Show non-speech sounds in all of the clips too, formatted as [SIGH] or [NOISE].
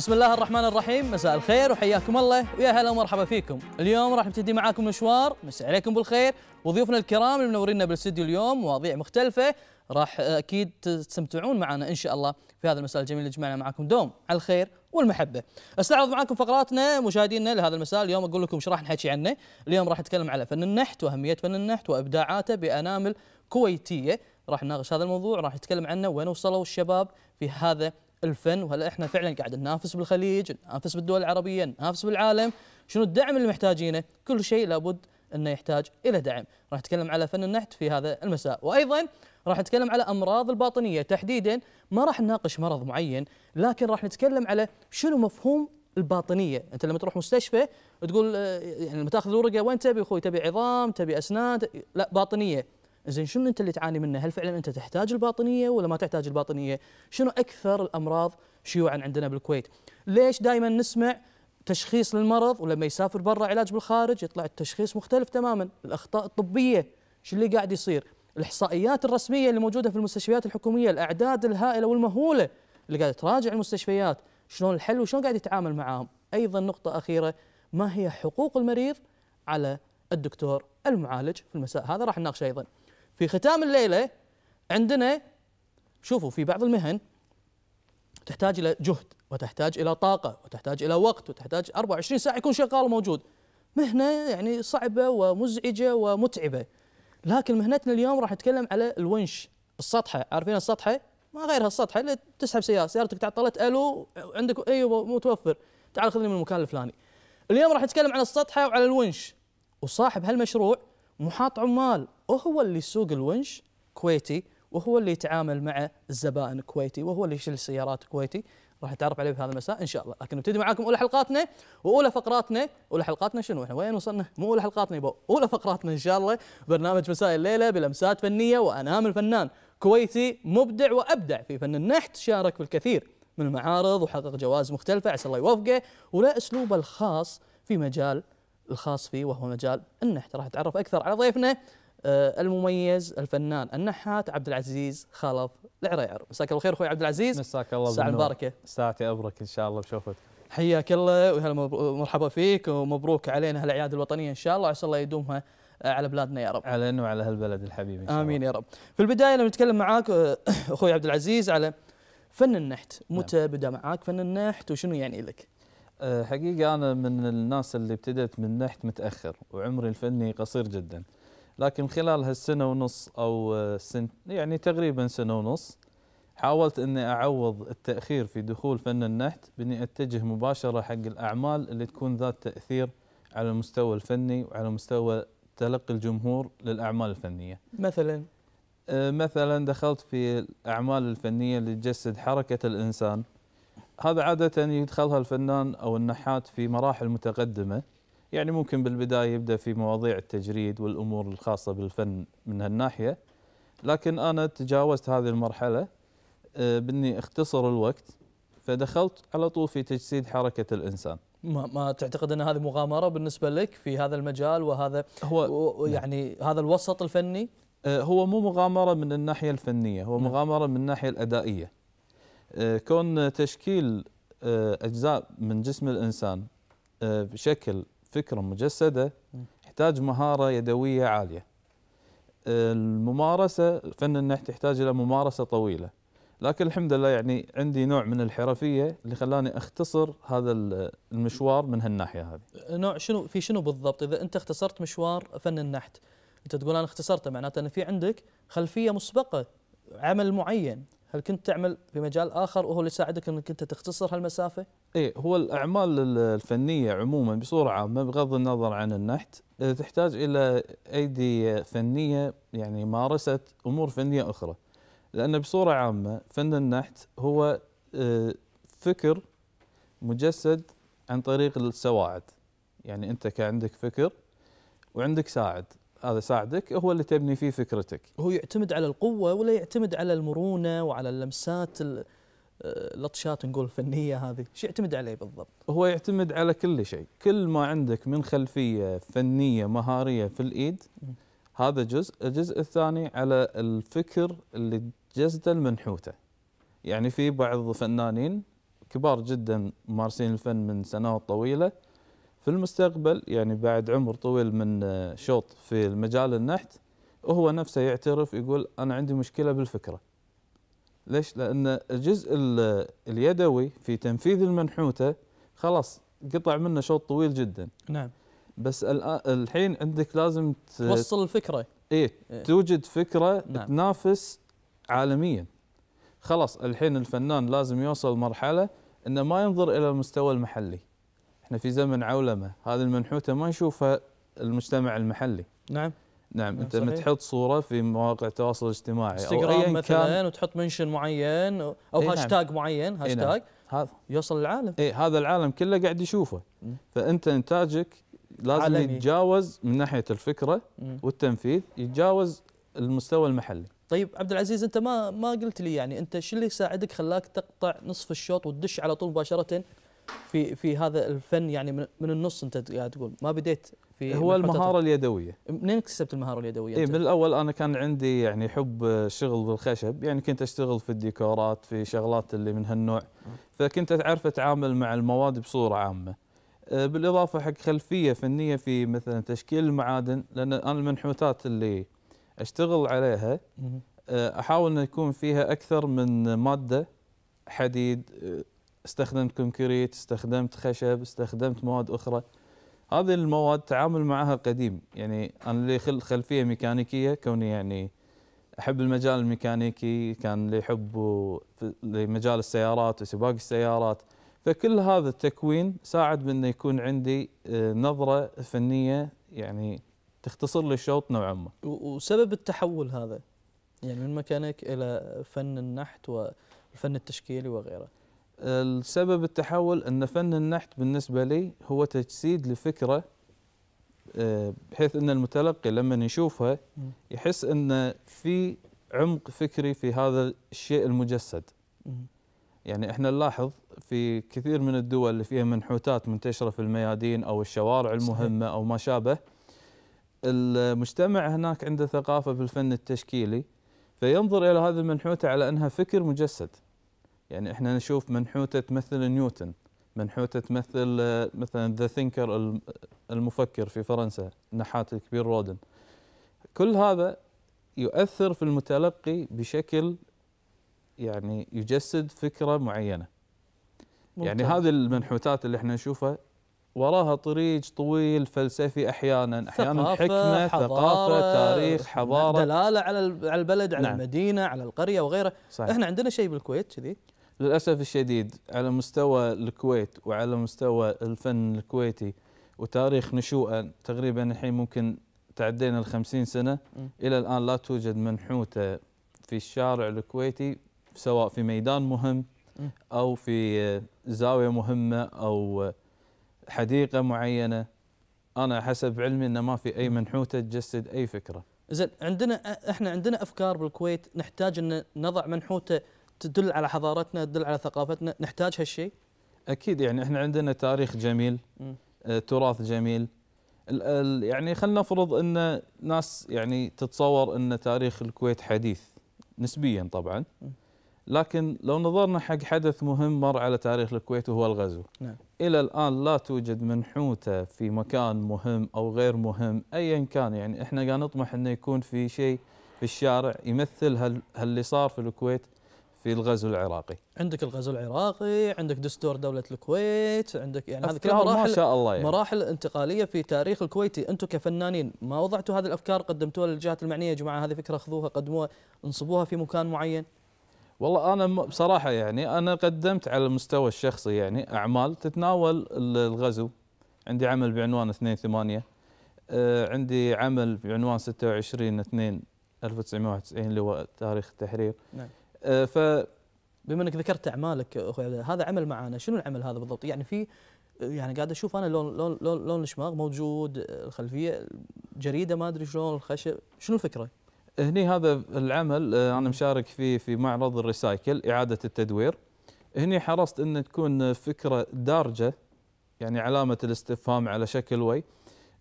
بسم الله الرحمن الرحيم مساء الخير وحياكم الله ويا هلا ومرحبا فيكم اليوم راح نبتدي معاكم مشوار مسي عليكم بالخير وضيوفنا الكرام اللي منورينا بالاستديو اليوم مواضيع مختلفه راح اكيد تستمتعون معنا ان شاء الله في هذا المساء الجميل اللي جمعنا معاكم دوم على الخير والمحبه. استعرض معاكم فقراتنا مشاهدينا لهذا المساء اليوم اقول لكم ايش راح نحكي عنه، اليوم راح نتكلم على فن النحت واهميه فن النحت وابداعاته بانامل كويتيه، راح نناقش هذا الموضوع راح نتكلم عنه وين وصلوا الشباب في هذا الفن وهل احنا فعلا قاعد ننافس بالخليج ننافس بالدول العربيه ننافس بالعالم شنو الدعم اللي محتاجينه كل شيء لابد انه يحتاج الى دعم راح نتكلم على فن النحت في هذا المساء وايضا راح نتكلم على امراض الباطنيه تحديدا ما راح نناقش مرض معين لكن راح نتكلم على شنو مفهوم الباطنيه انت لما تروح مستشفى تقول آه، يعني لما تاخذ الورقه وين تبي اخوي تبي عظام تبي اسنان لا باطنيه زين شنو انت اللي تعاني منه هل فعلا انت تحتاج الباطنيه ولا ما تحتاج الباطنيه شنو اكثر الامراض شيوعا عندنا بالكويت ليش دائما نسمع تشخيص للمرض ولما يسافر برا علاج بالخارج يطلع التشخيص مختلف تماما الاخطاء الطبيه شو اللي قاعد يصير الاحصائيات الرسميه اللي موجوده في المستشفيات الحكوميه الاعداد الهائله والمهوله اللي قاعده تراجع المستشفيات شلون الحل وشلون قاعد يتعامل معاهم ايضا نقطه اخيره ما هي حقوق المريض على الدكتور المعالج في المساء هذا راح نناقشه ايضا في ختام الليله عندنا شوفوا في بعض المهن تحتاج الى جهد وتحتاج الى طاقه وتحتاج الى وقت وتحتاج 24 ساعه يكون شغال وموجود مهنه يعني صعبه ومزعجه ومتعبه لكن مهنتنا اليوم راح نتكلم على الونش السطحه عارفين السطحه ما غيرها السطحه اللي تسحب سياره سيارتك تعطلت الو عندك أي متوفر تعال خذني من المكان الفلاني اليوم راح نتكلم على السطحه وعلى الونش وصاحب هالمشروع محاط عمال وهو اللي يسوق الونش كويتي وهو اللي يتعامل مع الزبائن كويتي وهو اللي يشيل السيارات كويتي راح نتعرف عليه في هذا المساء ان شاء الله لكن نبتدي معاكم اولى حلقاتنا واولى فقراتنا اولى حلقاتنا شنو احنا وين وصلنا مو اولى حلقاتنا يبا اولى فقراتنا ان شاء الله برنامج مساء الليله بلمسات فنيه وانامل فنان كويتي مبدع وابدع في فن النحت شارك في الكثير من المعارض وحقق جوائز مختلفه عسى الله يوفقه وله اسلوبه الخاص في مجال الخاص فيه وهو مجال النحت راح اتعرف اكثر على ضيفنا آه، المميز الفنان النحات عبد العزيز خلف العريعر مساك الله خير اخوي عبد العزيز مساك الله الساعه المباركه ساعتي ابرك ان شاء الله بشوفتك حياك الله وهلا مرحبا فيك ومبروك علينا هالاعياد الوطنيه ان شاء الله عسى الله يدومها على بلادنا يا رب علينا وعلى هالبلد الحبيب إن شاء الله امين يا رب في البدايه انا نتكلم معاك آه، [COUGHS] اخوي عبد العزيز على فن النحت نعم. متى نعم. بدا معاك فن النحت وشنو يعني لك آه، حقيقه انا من الناس اللي ابتدت من النحت متاخر وعمري الفني قصير جدا لكن خلال هالسنه ونص او آه، سن يعني تقريبا سنه ونص حاولت اني اعوض التاخير في دخول فن النحت باني اتجه مباشره حق الاعمال اللي تكون ذات تاثير على المستوى الفني وعلى مستوى تلقي الجمهور للاعمال الفنيه. مثلا آه، مثلا دخلت في الاعمال الفنيه اللي تجسد حركه الانسان. هذا عاده يدخلها الفنان او النحات في مراحل متقدمه يعني ممكن بالبدايه يبدا في مواضيع التجريد والامور الخاصه بالفن من هالناحيه لكن انا تجاوزت هذه المرحله آه، باني اختصر الوقت فدخلت على طول في تجسيد حركه الانسان ما, ما تعتقد ان هذه مغامره بالنسبه لك في هذا المجال وهذا هو نعم. يعني نعم. هذا الوسط الفني آه، هو مو مغامره من الناحيه الفنيه هو نعم. مغامره من الناحيه الادائيه آه، كون تشكيل اجزاء من جسم الانسان بشكل فكرة مجسدة يحتاج مهارة يدوية عالية الممارسة فن النحت يحتاج إلى ممارسة طويلة لكن الحمد لله يعني عندي نوع من الحرفية اللي خلاني أختصر هذا المشوار من هالناحية هذه نوع شنو في شنو بالضبط إذا أنت اختصرت مشوار فن النحت أنت تقول أنا اختصرته معناته أن في عندك خلفية مسبقة عمل معين هل كنت تعمل في مجال اخر وهو اللي يساعدك انك انت تختصر هالمسافه؟ ايه هو الاعمال الفنيه عموما بصوره عامه بغض النظر عن النحت تحتاج الى ايدي فنيه يعني مارست امور فنيه اخرى. لان بصوره عامه فن النحت هو آه، فكر مجسد عن طريق السواعد. يعني انت كعندك فكر وعندك ساعد هذا يساعدك هو اللي تبني فيه فكرتك هو يعتمد على القوه ولا يعتمد على المرونه وعلى اللمسات اللطشات آه، نقول الفنيه هذه شو يعتمد عليه بالضبط هو يعتمد على كل شيء كل ما عندك من خلفيه فنيه مهاريه في الايد هذا جزء الجزء الثاني على الفكر اللي جزده المنحوته يعني في بعض الفنانين كبار جدا مارسين الفن من سنوات طويله في المستقبل يعني بعد عمر طويل من شوط في مجال النحت هو نفسه يعترف يقول انا عندي مشكله بالفكره. ليش؟ لان الجزء اليدوي في تنفيذ المنحوته خلاص قطع منه شوط طويل جدا. نعم. بس الحين عندك لازم توصل الفكره. ايه, إيه؟ توجد فكره نعم. تنافس عالميا. خلاص الحين الفنان لازم يوصل مرحله انه ما ينظر الى المستوى المحلي. احنا في زمن عولمه هذه المنحوته ما نشوفها المجتمع المحلي نعم نعم, نعم، انت صحيح. تحط صوره في مواقع التواصل الاجتماعي انستغرام أو مثلا كان وتحط منشن معين او ايه هاشتاج نعم. معين هاشتاج نعم. هذا يوصل للعالم اي هذا العالم كله قاعد يشوفه فانت انتاجك لازم عالمي. يتجاوز من ناحيه الفكره والتنفيذ يتجاوز المستوى المحلي طيب عبد العزيز انت ما ما قلت لي يعني انت شو اللي ساعدك خلاك تقطع نصف الشوط وتدش على طول مباشره في في هذا الفن يعني من, من النص انت قاعد يعني تقول ما بديت في هو المهاره اليدويه منين اكتسبت المهاره اليدويه؟ اي من الاول انا كان عندي يعني حب شغل بالخشب يعني كنت اشتغل في الديكورات في شغلات اللي من هالنوع فكنت اعرف اتعامل مع المواد بصوره عامه آه، بالاضافه حق خلفيه فنيه في مثلا تشكيل المعادن لان انا المنحوتات اللي اشتغل عليها آه، احاول ان يكون فيها اكثر من ماده حديد آه، استخدمت كونكريت استخدمت خشب استخدمت مواد أخرى هذه المواد تعامل معها قديم يعني أنا لي خلفية ميكانيكية كوني يعني أحب المجال الميكانيكي كان لي حب لمجال السيارات وسباق السيارات فكل هذا التكوين ساعد بأنه يكون عندي آه، نظرة فنية يعني تختصر لي الشوط نوعا ما وسبب التحول هذا يعني من ميكانيك إلى فن النحت والفن التشكيلي وغيره السبب التحول ان فن النحت بالنسبه لي هو تجسيد لفكره آه، بحيث ان المتلقي لما يشوفها يحس ان في عمق فكري في هذا الشيء المجسد. يعني احنا نلاحظ في كثير من الدول اللي فيها منحوتات منتشره في الميادين او الشوارع المهمه او ما شابه المجتمع هناك عنده ثقافه بالفن التشكيلي فينظر الى هذه المنحوته على انها فكر مجسد. يعني احنا نشوف منحوته تمثل نيوتن منحوته تمثل آه، مثلا ذا ثينكر المفكر في فرنسا النحات الكبير رودن كل هذا يؤثر في المتلقي بشكل يعني يجسد فكره معينه يعني ممتاز. يعني هذه المنحوتات اللي احنا نشوفها وراها طريق طويل فلسفي احيانا احيانا ثقافة حكمه حضارة ثقافه تاريخ حضاره دلاله على على البلد على نعم. المدينه على القريه وغيره صحيح. احنا عندنا شيء بالكويت كذي للأسف الشديد على مستوى الكويت وعلى مستوى الفن الكويتي وتاريخ نشوءه تقريبا الحين ممكن تعدينا ال سنة م. إلى الآن لا توجد منحوتة في الشارع الكويتي سواء في ميدان مهم أو في زاوية مهمة أو حديقة معينة أنا حسب علمي أنه ما في أي منحوتة تجسد أي فكرة زين عندنا احنا عندنا افكار بالكويت نحتاج ان نضع منحوته تدل على حضارتنا تدل على ثقافتنا نحتاج هالشيء اكيد يعني احنا عندنا تاريخ جميل آه، تراث جميل يعني خلينا نفرض ان ناس يعني تتصور ان تاريخ الكويت حديث نسبيا طبعا لكن لو نظرنا حق حدث مهم مر على تاريخ الكويت وهو الغزو نعم. الى الان لا توجد منحوته في مكان مهم او غير مهم ايا كان يعني احنا قاعد نطمح انه يكون في شيء في الشارع يمثل هاللي صار في الكويت في الغزو العراقي عندك الغزو العراقي عندك دستور دولة الكويت عندك يعني هذا كلها مراحل ما شاء الله يعني. مراحل انتقالية في تاريخ الكويتي أنتم كفنانين ما وضعتوا هذه الأفكار قدمتوها للجهات المعنية يا جماعة هذه فكرة خذوها قدموها انصبوها في مكان معين والله أنا بصراحة يعني أنا قدمت على المستوى الشخصي يعني أعمال تتناول الغزو عندي عمل بعنوان 2 8 آه، عندي عمل بعنوان 26 2 1991 اللي هو تاريخ التحرير نعم. آه، فبما انك ذكرت اعمالك اخوي هذا عمل معانا شنو العمل هذا بالضبط يعني في يعني قاعد اشوف انا لون لون لون, لون الشماغ موجود الخلفيه جريده ما ادري شلون الخشب شنو الفكره هني هذا العمل آه، انا مشارك فيه في معرض الريسايكل اعاده التدوير هني حرصت ان تكون فكره دارجه يعني علامه الاستفهام على شكل وي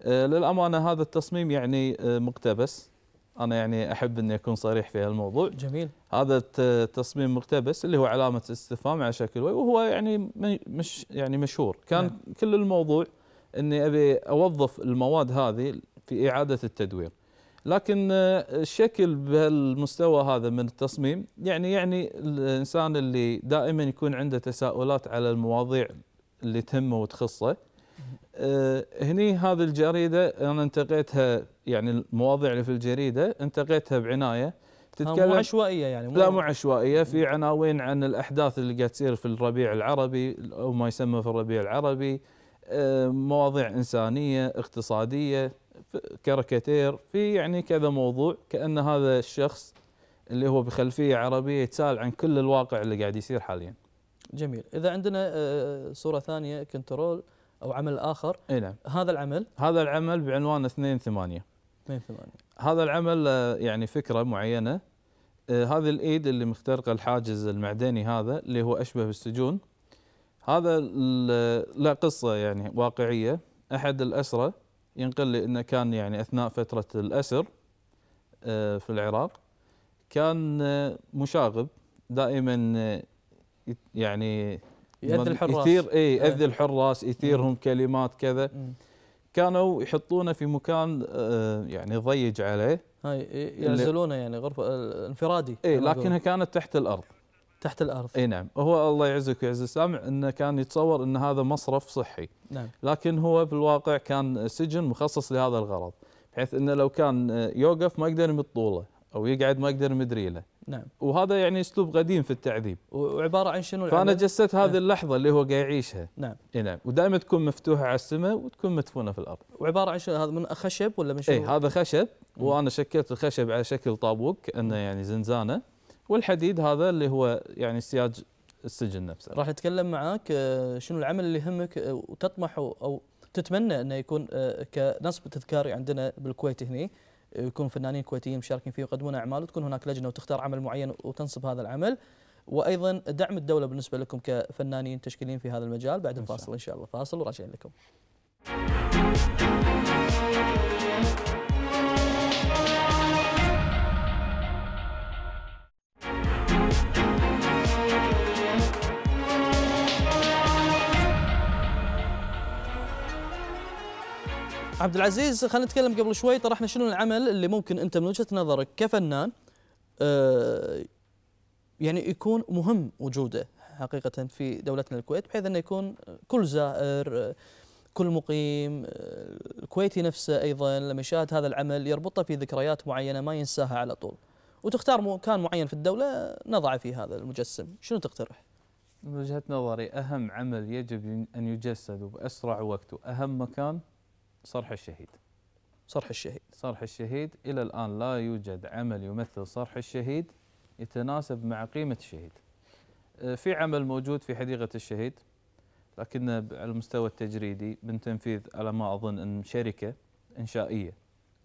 آه، للامانه هذا التصميم يعني مقتبس انا يعني احب اني اكون صريح في هالموضوع جميل هذا التصميم مقتبس اللي هو علامه استفهام على شكل وهو يعني مش يعني مشهور كان نعم. كل الموضوع اني ابي اوظف المواد هذه في اعاده التدوير لكن آه، الشكل بهالمستوى هذا من التصميم يعني يعني الانسان اللي دائما يكون عنده تساؤلات على المواضيع اللي تهمه وتخصه آه، هني هذه الجريده انا انتقيتها يعني المواضيع اللي في الجريده انتقيتها بعنايه تتكلم مو عشوائيه يعني مو لا مو عشوائيه في عناوين عن الاحداث اللي قاعد تصير في الربيع العربي او ما يسمى في الربيع العربي آه، مواضيع انسانيه اقتصاديه كاريكاتير في يعني كذا موضوع كان هذا الشخص اللي هو بخلفيه عربيه يتساءل عن كل الواقع اللي قاعد يصير حاليا. جميل، اذا عندنا آه، صوره ثانيه كنترول او عمل اخر اي نعم هذا العمل هذا العمل بعنوان 2 8 2 8 هذا العمل آه، يعني فكره معينه آه، هذه الايد اللي مخترقه الحاجز المعدني هذا اللي هو اشبه بالسجون هذا له آه، قصه يعني واقعيه احد الاسرى ينقل لي انه كان يعني اثناء فتره الاسر في العراق كان مشاغب دائما يعني يأذي الحراس يثير اي إيه. يأذي الحراس يثيرهم كلمات كذا مم. كانوا يحطونه في مكان آه، يعني ضيق عليه هاي يعزلونه يعني غرفه انفرادي اي لكنها كانت تحت الارض تحت الارض اي نعم هو الله يعزك ويعز السامع انه كان يتصور ان هذا مصرف صحي نعم لكن هو في الواقع كان سجن مخصص لهذا الغرض بحيث انه لو كان آه، يوقف ما يقدر يمد طوله او يقعد ما يقدر يمد ريله نعم وهذا يعني اسلوب قديم في التعذيب وعباره عن شنو فانا يعني؟ جسدت هذه نعم. اللحظه اللي هو قاعد يعيشها نعم اي نعم ودائما تكون مفتوحه على السماء وتكون مدفونه في الارض وعباره عن شنو هذا من خشب ولا من شنو؟ اي هذا خشب مم. وانا شكلت الخشب على شكل طابوق كانه يعني زنزانه والحديد هذا اللي هو يعني سياج السجن نفسه راح اتكلم معاك آه، شنو العمل اللي يهمك آه، وتطمح او تتمنى انه يكون آه، كنصب تذكاري عندنا بالكويت هنا يكون فنانين كويتيين مشاركين فيه ويقدمون اعمال وتكون هناك لجنه وتختار عمل معين وتنصب هذا العمل وايضا دعم الدوله بالنسبه لكم كفنانين تشكيلين في هذا المجال بعد الفاصل ان شاء الله فاصل وراجعين لكم. عبد العزيز خلينا نتكلم قبل شوي طرحنا طيب، شنو العمل اللي ممكن انت من وجهه نظرك كفنان آه يعني يكون مهم وجوده حقيقه في دولتنا الكويت بحيث انه يكون كل زائر آه، كل مقيم آه، الكويتي نفسه ايضا لما يشاهد هذا العمل يربطه في ذكريات معينه ما ينساها على طول وتختار مكان معين في الدوله نضع فيه هذا المجسم شنو تقترح من وجهه نظري اهم عمل يجب ان يجسد باسرع وقت واهم مكان صرح الشهيد صرح الشهيد صرح الشهيد إلى الآن لا يوجد عمل يمثل صرح الشهيد يتناسب مع قيمة الشهيد أه، في عمل موجود في حديقة الشهيد لكنه على المستوى التجريدي من تنفيذ على ما أظن أن شركة إنشائية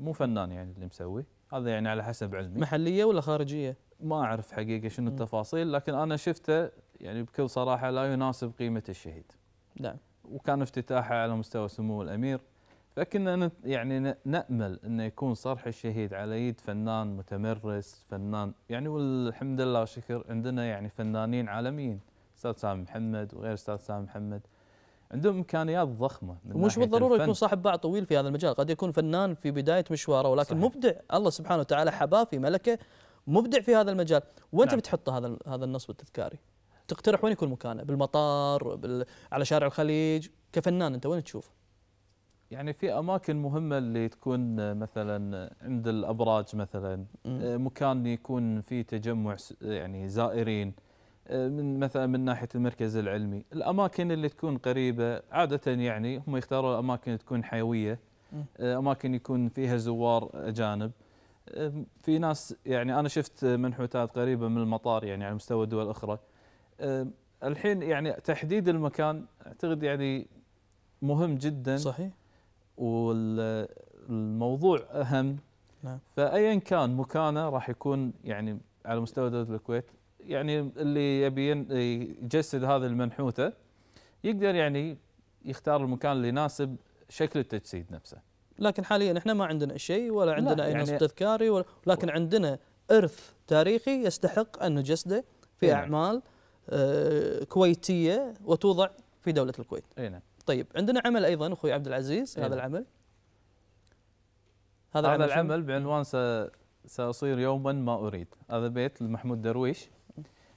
مو فنان يعني اللي مسوي هذا يعني على حسب علمي محلية ولا خارجية؟ ما أعرف حقيقة شنو التفاصيل لكن أنا شفته يعني بكل صراحة لا يناسب قيمة الشهيد نعم وكان افتتاحه على مستوى سمو الأمير لكننا يعني نامل انه يكون صرح الشهيد على يد فنان متمرس فنان يعني والحمد لله والشكر عندنا يعني فنانين عالميين استاذ سامي محمد وغير استاذ سامي محمد عندهم امكانيات ضخمه ومش بالضروره يكون صاحب باع طويل في هذا المجال قد يكون فنان في بدايه مشواره ولكن صحيح. مبدع الله سبحانه وتعالى حباه في ملكه مبدع في هذا المجال وانت نعم. بتحط هذا هذا النصب التذكاري تقترح وين يكون مكانه بالمطار بال... على شارع الخليج كفنان انت وين تشوفه يعني في اماكن مهمه اللي تكون مثلا عند الابراج مثلا آه، مكان يكون فيه تجمع يعني زائرين آه، من مثلا من ناحيه المركز العلمي، الاماكن اللي تكون قريبه عاده يعني هم يختاروا اماكن تكون حيويه آه، اماكن يكون فيها زوار اجانب في ناس يعني انا شفت منحوتات قريبه من المطار يعني على مستوى دول اخرى الحين يعني تحديد المكان اعتقد يعني مهم جدا صحيح والموضوع اهم نعم. فايا كان مكانه راح يكون يعني على مستوى دوله الكويت يعني اللي يبي يجسد هذه المنحوته يقدر يعني يختار المكان اللي يناسب شكل التجسيد نفسه. لكن حاليا احنا ما عندنا شيء ولا عندنا اي يعني نص تذكاري ولكن عندنا ارث تاريخي يستحق ان نجسده في نعم. اعمال آه، كويتيه وتوضع في دوله الكويت. اي نعم. طيب عندنا عمل ايضا اخوي عبد العزيز هذا إيه. العمل هذا العمل, العمل بعنوان ساصير يوما ما اريد هذا بيت لمحمود درويش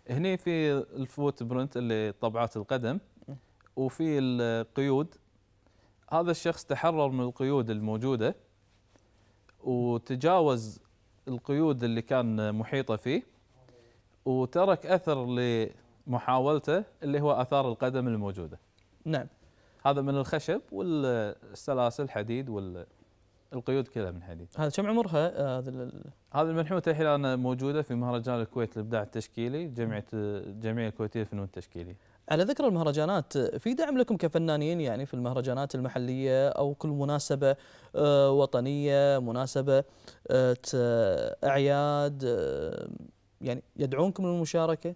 هني في الفوت برنت اللي طبعات القدم وفي القيود هذا الشخص تحرر من القيود الموجوده وتجاوز القيود اللي كان محيطه فيه وترك اثر لمحاولته اللي هو اثار القدم الموجوده. نعم. هذا من الخشب والسلاسل حديد والقيود كلها من حديد. هذا كم عمرها آه، هذا هذه المنحوته الحين انا موجوده في مهرجان الكويت للابداع التشكيلي جمعيه الجمعيه الكويتيه للفنون التشكيليه. على ذكر المهرجانات في دعم لكم كفنانين يعني في المهرجانات المحلية أو كل مناسبة آه، وطنية مناسبة آه، أعياد يعني يدعونكم للمشاركة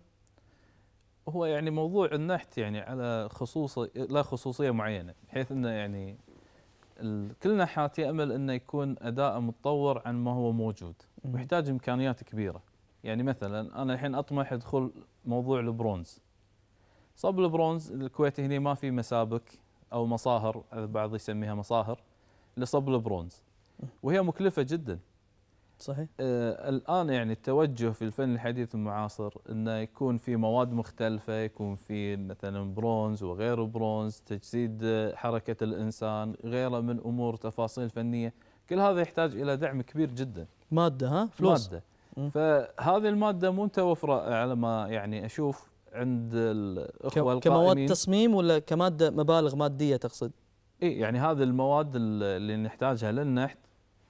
هو يعني موضوع النحت يعني على خصوص لا خصوصيه معينه بحيث انه يعني كل نحات يامل انه يكون اداءه متطور عن ما هو موجود ويحتاج امكانيات كبيره يعني مثلا انا الحين اطمح ادخل موضوع البرونز صب البرونز الكويت هنا ما في مسابك او مصاهر البعض يسميها مصاهر لصب البرونز وهي مكلفه جدا صحيح آه الان يعني التوجه في الفن الحديث المعاصر انه يكون في مواد مختلفه يكون في مثلا برونز وغير برونز تجسيد حركه الانسان غيره من امور تفاصيل فنيه كل هذا يحتاج الى دعم كبير جدا ماده ها فلوس ماده فهذه الماده مو متوفره على ما يعني اشوف عند الاخوه كمواد تصميم ولا كماده مبالغ ماديه تقصد؟ اي يعني هذه المواد اللي نحتاجها للنحت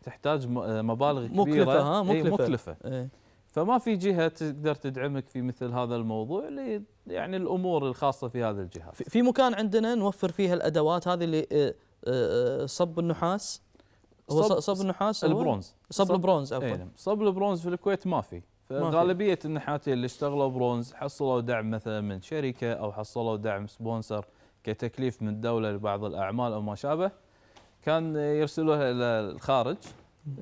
تحتاج آه، مبالغ كبيره مكلفه ها مكلفه, ايه مكلفة. ايه فما في جهه تقدر تدعمك في مثل هذا الموضوع اللي يعني الامور الخاصه في هذا الجهاز في مكان عندنا نوفر فيها الادوات هذه اللي آه، آه، صب النحاس هو صب, صب النحاس البرونز صب, صب البرونز عفوا ايه صب البرونز في الكويت ما في فغالبيه النحاتين اللي اشتغلوا برونز حصلوا دعم مثلا من شركه او حصلوا دعم سبونسر كتكليف من دوله لبعض الاعمال او ما شابه كان يرسلوها الى الخارج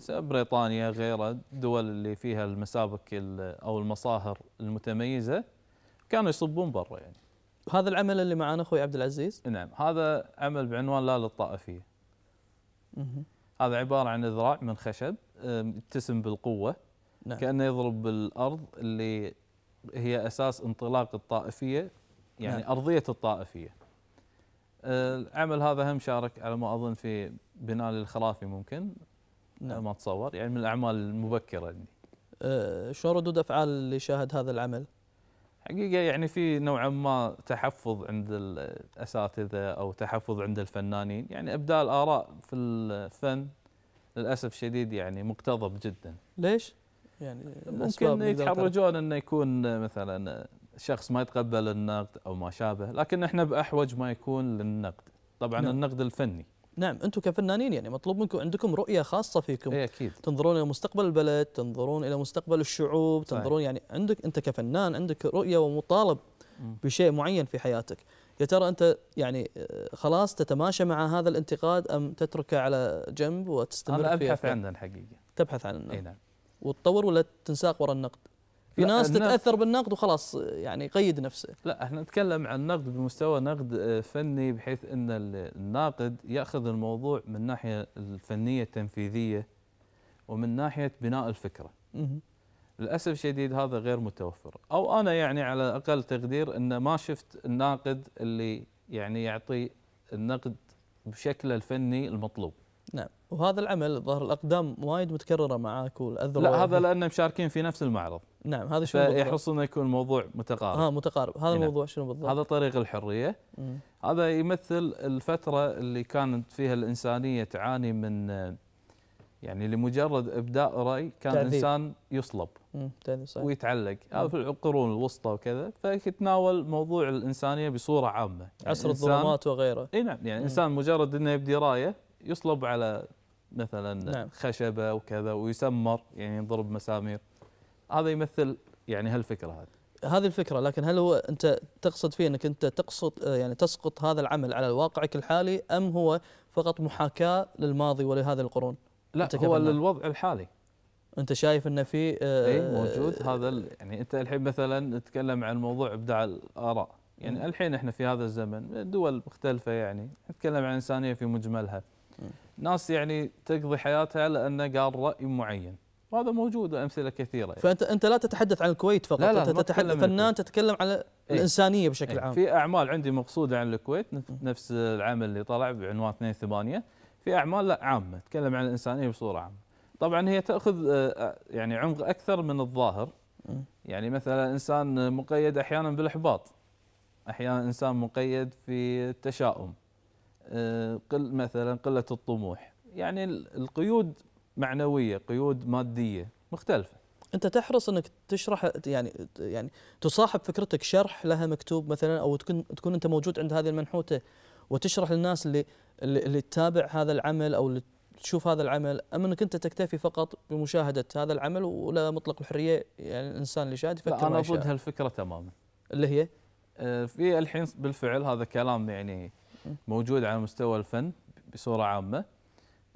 بريطانيا غيرها الدول اللي فيها المسابق او المصاهر المتميزه كانوا يصبون برا يعني هذا العمل اللي معانا اخوي عبد العزيز نعم هذا عمل بعنوان لا للطائفيه هذا عباره عن ذراع من خشب يتسم بالقوه نعم. كانه يضرب بالارض اللي هي اساس انطلاق الطائفيه يعني نعم. ارضيه الطائفيه العمل آه، هذا هم شارك على ما اظن في بناء الخلافي ممكن نعم. ما اتصور يعني من الاعمال المبكره يعني شو آه، شلون ردود افعال اللي شاهد هذا العمل؟ حقيقه يعني في نوعا ما تحفظ عند الاساتذه او تحفظ عند الفنانين، يعني ابداء الاراء في الفن للاسف الشديد يعني مقتضب جدا. ليش؟ يعني ممكن يتحرجون انه يكون مثلا شخص ما يتقبل النقد او ما شابه لكن احنا باحوج ما يكون للنقد طبعا نعم. النقد الفني نعم انتم كفنانين يعني مطلوب منكم عندكم رؤيه خاصه فيكم اي اكيد تنظرون الى مستقبل البلد تنظرون الى مستقبل الشعوب صحيح. تنظرون يعني عندك انت كفنان عندك رؤيه ومطالب بشيء معين في حياتك يا ترى انت يعني آه، خلاص تتماشى مع هذا الانتقاد ام تتركه على جنب وتستمر انا ابحث عنه الحقيقه تبحث عن النقد اي نعم وتطور ولا تنساق وراء النقد في ناس تتاثر بالنقد وخلاص يعني يقيد نفسه لا احنا نتكلم عن نقد بمستوى نقد آه، فني بحيث ان الناقد ياخذ الموضوع من ناحيه الفنيه التنفيذيه ومن ناحيه بناء الفكره للاسف الشديد هذا غير متوفر او انا يعني على اقل تقدير ان ما شفت الناقد اللي يعني يعطي النقد بشكله الفني المطلوب نعم وهذا العمل ظهر الاقدام وايد متكرره معاك والاذرع لا هذا لان مشاركين في نفس المعرض نعم هذا شنو بالضبط انه يكون الموضوع متقارب اه متقارب هذا نعم. الموضوع شنو بالضبط هذا طريق الحريه مم. هذا يمثل الفتره اللي كانت فيها الانسانيه تعاني من يعني لمجرد ابداء راي كان تعذيب. الانسان يصلب مم. ويتعلق هذا آه، في القرون الوسطى وكذا فيتناول موضوع الانسانيه بصوره عامه يعني عصر الظلمات وغيره اي نعم يعني الانسان مجرد انه يبدي رايه يصلب على مثلا نعم. خشبه وكذا ويسمر يعني ينضرب مسامير هذا يمثل يعني هالفكره هذه هذه الفكره لكن هل هو انت تقصد فيه انك انت تقصد آه، يعني تسقط هذا العمل على واقعك الحالي ام هو فقط محاكاه للماضي ولهذه القرون؟ لا هو للوضع الحالي انت شايف انه في آه اي موجود هذا يعني انت الحين مثلا نتكلم عن موضوع ابداع الاراء يعني م. الحين احنا في هذا الزمن دول مختلفه يعني نتكلم عن انسانيه في مجملها م. ناس يعني تقضي حياتها على انه قال راي معين وهذا موجود امثله كثيره يعني. فانت انت لا تتحدث عن الكويت فقط لا لا انت تتحدث فنان تتكلم على إيه. الانسانيه إيه. بشكل ايه عام في اعمال عندي مقصوده عن الكويت نفس العمل اللي طلع بعنوان 2 8 في اعمال لا عامه تتكلم عن الانسانيه بصوره عامه طبعا هي تاخذ آه، آه، يعني عمق اكثر من الظاهر يعني مثلا انسان مقيد احيانا بالاحباط احيانا انسان مقيد في التشاؤم آه، قل مثلا قله الطموح يعني القيود معنويه قيود ماديه مختلفه انت تحرص انك تشرح يعني يعني تصاحب فكرتك شرح لها مكتوب مثلا او تكون تكون انت موجود عند هذه المنحوته وتشرح للناس اللي اللي تتابع هذا العمل او اللي تشوف هذا العمل ام انك انت تكتفي فقط بمشاهده هذا العمل ولا مطلق الحريه يعني الانسان اللي شاهد يفكر انا ضد هالفكره تماما اللي هي آه، في الحين بالفعل هذا كلام يعني موجود على مستوى الفن بصوره عامه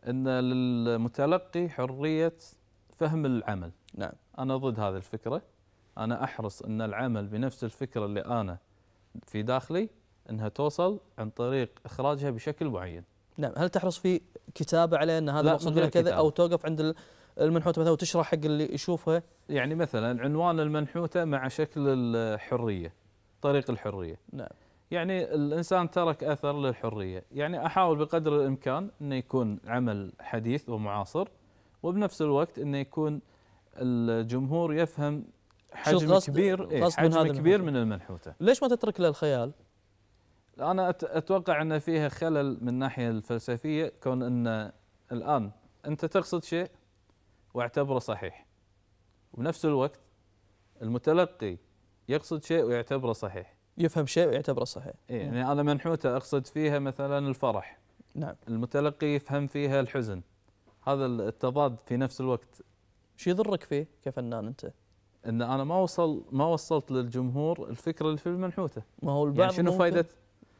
ان للمتلقي حريه فهم العمل نعم انا ضد هذه الفكره انا احرص ان العمل بنفس الفكره اللي انا في داخلي انها توصل عن طريق اخراجها بشكل معين نعم هل تحرص في كتابه عليه ان هذا المقصود كذا او توقف عند المنحوته مثلا وتشرح حق اللي يشوفها يعني مثلا عنوان المنحوته مع شكل الحريه طريق الحريه نعم يعني الانسان ترك اثر للحريه، يعني احاول بقدر الامكان انه يكون عمل حديث ومعاصر وبنفس الوقت انه يكون الجمهور يفهم حجم كبير إيه حجم من كبير من المنحوته. ليش ما تترك للخيال؟ انا اتوقع ان فيها خلل من الناحيه الفلسفيه كون ان الان انت تقصد شيء واعتبره صحيح. وبنفس الوقت المتلقي يقصد شيء ويعتبره صحيح. يفهم شيء ويعتبره صحيح إيه، نعم. يعني انا منحوته اقصد فيها مثلا الفرح نعم المتلقي يفهم فيها الحزن هذا التضاد في نفس الوقت شو يضرك فيه كفنان انت؟ ان انا ما وصل ما وصلت للجمهور الفكره اللي في المنحوته ما هو يعني البعض يعني شنو فائده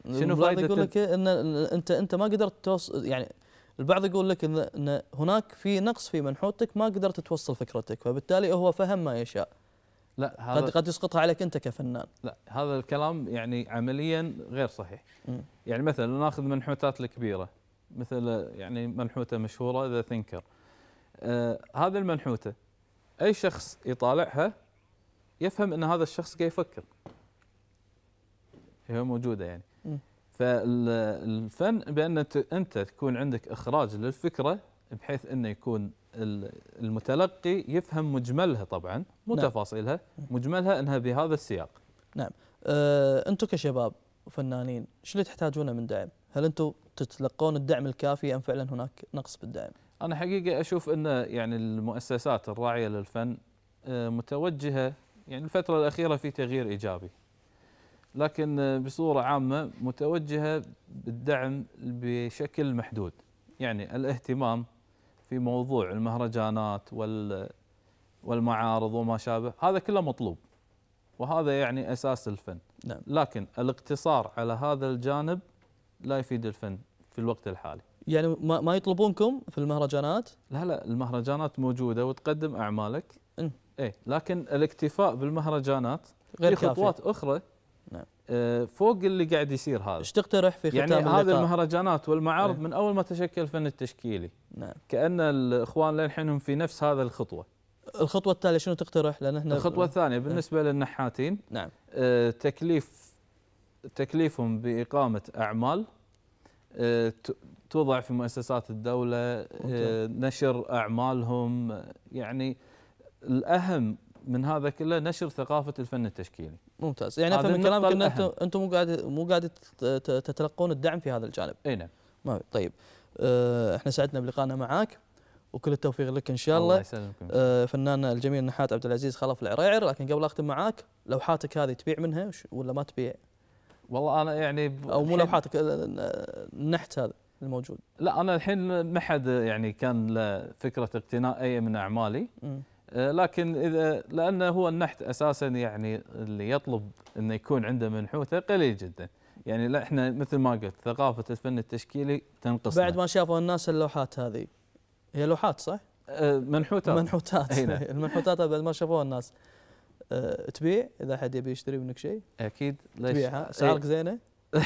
شنو فائده يقول لك إيه، ان انت انت ما قدرت توصل يعني البعض يقول لك ان هناك في نقص في منحوتك ما قدرت توصل فكرتك فبالتالي هو فهم ما يشاء لا هذا قد قد يسقطها عليك انت كفنان لا هذا الكلام يعني عمليا غير صحيح م. يعني مثلا ناخذ منحوتات الكبيره مثل يعني منحوته مشهوره ذا ثينكر آه هذه المنحوته اي شخص يطالعها يفهم ان هذا الشخص قاعد يفكر هي موجوده يعني م. فالفن بان انت تكون عندك اخراج للفكره بحيث انه يكون المتلقي يفهم مجملها طبعا مو نعم. تفاصيلها مجملها انها بهذا السياق نعم أه انتم كشباب وفنانين ايش اللي تحتاجونه من دعم هل انتم تتلقون الدعم الكافي ام فعلا هناك نقص بالدعم انا حقيقه اشوف ان يعني المؤسسات الراعيه للفن أه، متوجهه يعني الفتره الاخيره في تغيير ايجابي لكن بصوره عامه متوجهه بالدعم بشكل محدود يعني الاهتمام في موضوع المهرجانات وال والمعارض وما شابه هذا كله مطلوب وهذا يعني اساس الفن نعم. لكن الاقتصار على هذا الجانب لا يفيد الفن في الوقت الحالي يعني ما, ما يطلبونكم في المهرجانات لا لا المهرجانات موجوده وتقدم اعمالك ايه, إيه، لكن الاكتفاء بالمهرجانات غير في خطوات كافية. اخرى آه، فوق اللي قاعد يصير هذا ايش تقترح في يعني ختام يعني هذه المهرجانات والمعارض إيه. من اول ما تشكل الفن التشكيلي نعم كان الاخوان للحين هم في نفس هذا الخطوه الخطوه التاليه شنو تقترح لان احنا الخطوه الثانيه إيه. بالنسبه نعم. للنحاتين نعم آه، تكليف تكليفهم باقامه اعمال آه، توضع في مؤسسات الدوله نشر اعمالهم يعني الاهم من هذا كله نشر ثقافه الفن التشكيلي ممتاز يعني افهم من كلامك ان انتم انتم مو قاعد مو قاعد تتلقون الدعم في هذا الجانب اي نعم طيب اه احنا سعدنا بلقائنا معاك وكل التوفيق لك ان شاء الله, الله يسلمكم. آه فنان الجميل نحات عبد العزيز خلف العريعر لكن قبل اختم معاك لوحاتك هذه تبيع منها ولا ما تبيع؟ والله انا يعني او مو لوحاتك النحت هذا الموجود لا انا الحين ما حد يعني كان له فكره اقتناء اي من اعمالي م. لكن اذا لانه هو النحت اساسا يعني اللي يطلب انه يكون عنده منحوته قليل جدا يعني لا احنا مثل ما قلت ثقافه الفن التشكيلي تنقص بعد ما شافوا الناس اللوحات هذه هي لوحات صح؟ أه، منحوتات منحوتات نعم. [LAUGHS] المنحوتات بعد ما شافوها الناس أه، تبيع اذا حد يبي يشتري منك شيء اكيد ليش تبيعها سعرك زينه [LAUGHS]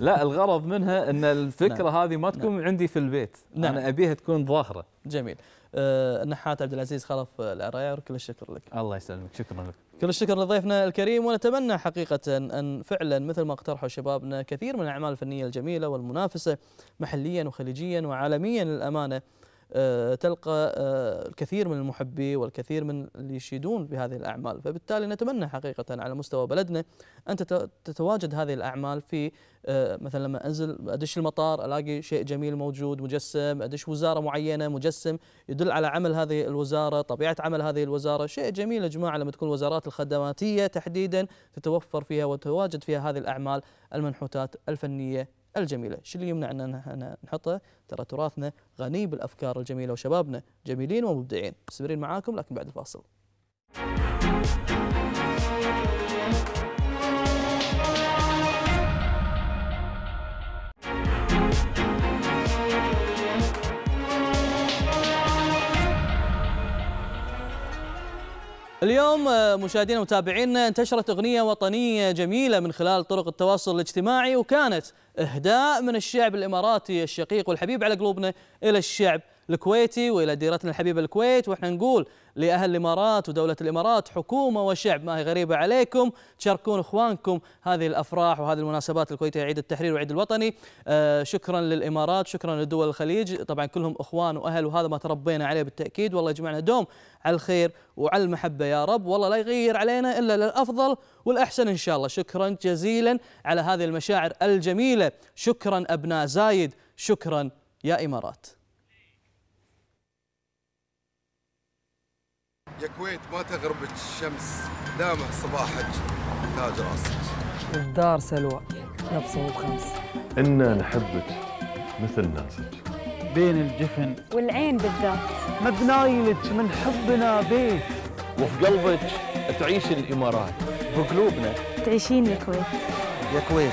لا الغرض منها ان الفكره نعم. هذه ما تكون نعم. عندي في البيت نعم. انا ابيها تكون ظاهره جميل آه، النحات عبد العزيز خلف آه، العراير كل الشكر لك الله يسلمك شكرا لك كل الشكر لضيفنا الكريم ونتمنى حقيقة أن فعلا مثل ما اقترحوا شبابنا كثير من الأعمال الفنية الجميلة والمنافسة محليا وخليجيا وعالميا للأمانة آه، تلقى آه، الكثير من المحبي والكثير من اللي يشيدون بهذه الأعمال فبالتالي نتمنى حقيقة على مستوى بلدنا أن تتواجد هذه الأعمال في آه، مثلا لما أنزل أدش المطار ألاقي شيء جميل موجود مجسم أدش وزارة معينة مجسم يدل على عمل هذه الوزارة طبيعة عمل هذه الوزارة شيء جميل يا جماعة لما تكون وزارات الخدماتية تحديدا تتوفر فيها وتتواجد فيها هذه الأعمال المنحوتات الفنية الجميله، شو اللي يمنع ان نحطه؟ ترى تراثنا غني بالافكار الجميله وشبابنا جميلين ومبدعين، مستمرين معاكم لكن بعد الفاصل. اليوم آه، مشاهدينا ومتابعينا انتشرت اغنيه وطنيه جميله من خلال طرق التواصل الاجتماعي وكانت إهداء من الشعب الإماراتي الشقيق والحبيب على قلوبنا إلى الشعب الكويتي والى ديرتنا الحبيبه الكويت واحنا نقول لاهل الامارات ودوله الامارات حكومه وشعب ما هي غريبه عليكم تشاركون اخوانكم هذه الافراح وهذه المناسبات الكويتيه عيد التحرير وعيد الوطني آه شكرا للامارات شكرا لدول الخليج طبعا كلهم اخوان واهل وهذا ما تربينا عليه بالتاكيد والله يجمعنا دوم على الخير وعلى المحبه يا رب والله لا يغير علينا الا للافضل والاحسن ان شاء الله شكرا جزيلا على هذه المشاعر الجميله شكرا ابناء زايد شكرا يا امارات يا كويت ما تغرب الشمس دامه صباحك تاج راسك الدار سلوى نفسه بخمس إنا نحبك مثل ناسك بين الجفن والعين بالذات مبنايلك من حبنا بيت وفي قلبك تعيش الإمارات بقلوبنا تعيشين الكويت يا كويت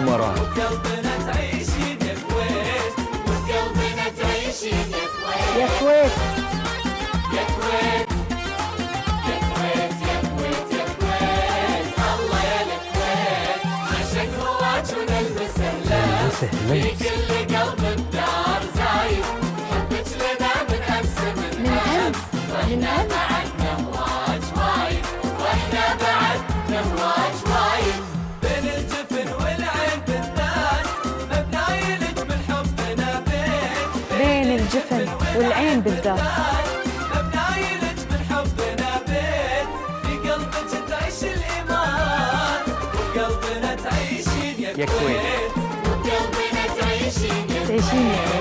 الامراء يا كويت يا كويت سهلا في كل قلب الدار زايد حبك لنا من امس من امس يكفي تعيشين يا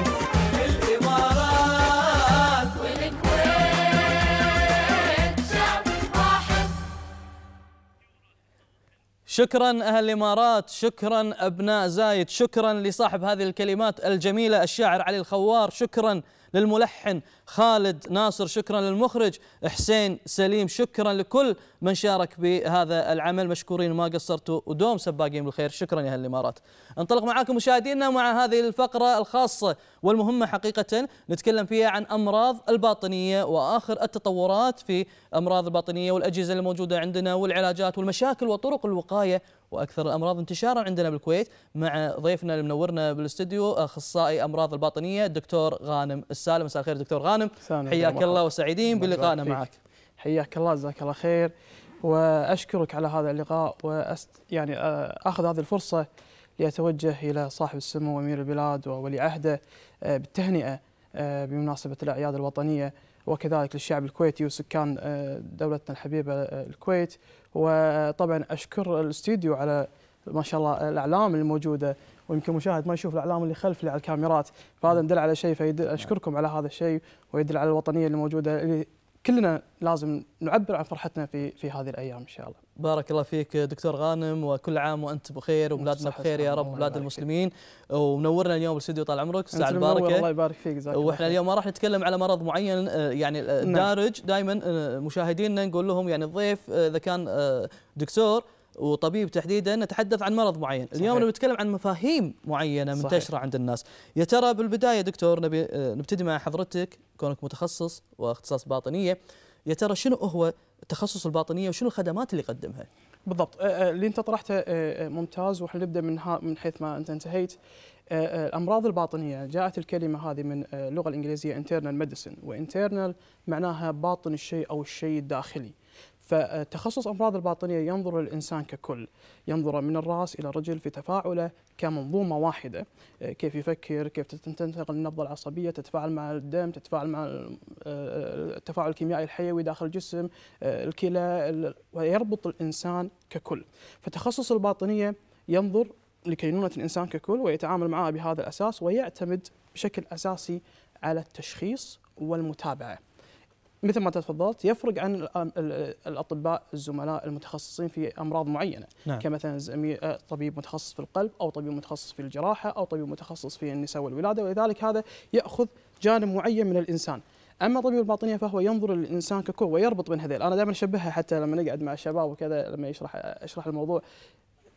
شكرا أهل الإمارات شكرا أبناء زايد شكرا لصاحب هذه الكلمات الجميلة الشاعر علي الخوار شكرا للملحن خالد ناصر شكرا للمخرج حسين سليم شكرا لكل من شارك بهذا العمل مشكورين ما قصرتوا ودوم سباقين بالخير شكرا يا اهل الامارات انطلق معاكم مشاهدينا مع هذه الفقرة الخاصة والمهمة حقيقة نتكلم فيها عن أمراض الباطنية وآخر التطورات في أمراض الباطنية والأجهزة الموجودة عندنا والعلاجات والمشاكل وطرق الوقاية واكثر الامراض انتشارا عندنا بالكويت مع ضيفنا اللي منورنا بالاستديو اخصائي امراض الباطنيه الدكتور غانم السالم مساء الخير دكتور غانم غانم حياك الله وسعيدين بلقائنا معك حياك الله جزاك الله خير واشكرك على هذا اللقاء وأست يعني آه، اخذ هذه الفرصه لاتوجه الى صاحب السمو امير البلاد وولي عهده آه، بالتهنئه آه، بمناسبه الاعياد الوطنيه وكذلك للشعب الكويتي وسكان دولتنا الحبيبه الكويت وطبعا اشكر الاستديو على ما شاء الله الاعلام الموجوده ويمكن مشاهد ما يشوف الاعلام اللي خلف اللي على الكاميرات فهذا يدل على شيء فيدل اشكركم على هذا الشيء ويدل على الوطنيه اللي موجوده اللي كلنا لازم نعبر عن فرحتنا في في هذه الايام ان شاء الله. بارك الله فيك دكتور غانم وكل عام وانت بخير وبلادنا بخير يا رب بلاد المسلمين ومنورنا اليوم بالاستديو طال عمرك الساعه الباركه الله يبارك فيك جزاك واحنا اليوم ما راح نتكلم على مرض معين آه، يعني نعم. دارج دائما آه، مشاهدينا نقول لهم يعني الضيف آه، اذا كان دكتور وطبيب تحديدا نتحدث عن مرض معين صحيح. اليوم نتكلم عن مفاهيم معينه منتشره عند الناس يا ترى بالبدايه دكتور نبي آه، نبتدي مع حضرتك كونك متخصص واختصاص باطنيه يا ترى شنو هو تخصص الباطنيه وشنو الخدمات اللي يقدمها بالضبط آه، آه، اللي انت طرحته ممتاز واحنا نبدا من من حيث ما انت انتهيت الامراض الباطنيه جاءت الكلمه هذه من اللغه الانجليزيه internal medicine وانترنال معناها باطن الشيء او الشيء الداخلي فتخصص امراض الباطنيه ينظر للانسان ككل، ينظر من الراس الى الرجل في تفاعله كمنظومه واحده، آه، كيف يفكر، كيف تنتقل النبضه العصبيه، تتفاعل مع الدم، تتفاعل مع آه، التفاعل الكيميائي الحيوي داخل الجسم، آه، الكلى، ويربط الانسان ككل. فتخصص الباطنيه ينظر لكينونه الانسان ككل ويتعامل معها بهذا الاساس ويعتمد بشكل اساسي على التشخيص والمتابعه. مثل ما تفضلت يفرق عن الاطباء الزملاء المتخصصين في امراض معينه نعم. كمثلا آه، طبيب متخصص في القلب او طبيب متخصص في الجراحه او طبيب متخصص في النساء والولاده ولذلك هذا ياخذ جانب معين من الانسان اما طبيب الباطنيه فهو ينظر للانسان ككل ويربط بين هذيل انا دائما اشبهها حتى لما نقعد مع الشباب وكذا لما يشرح اشرح الموضوع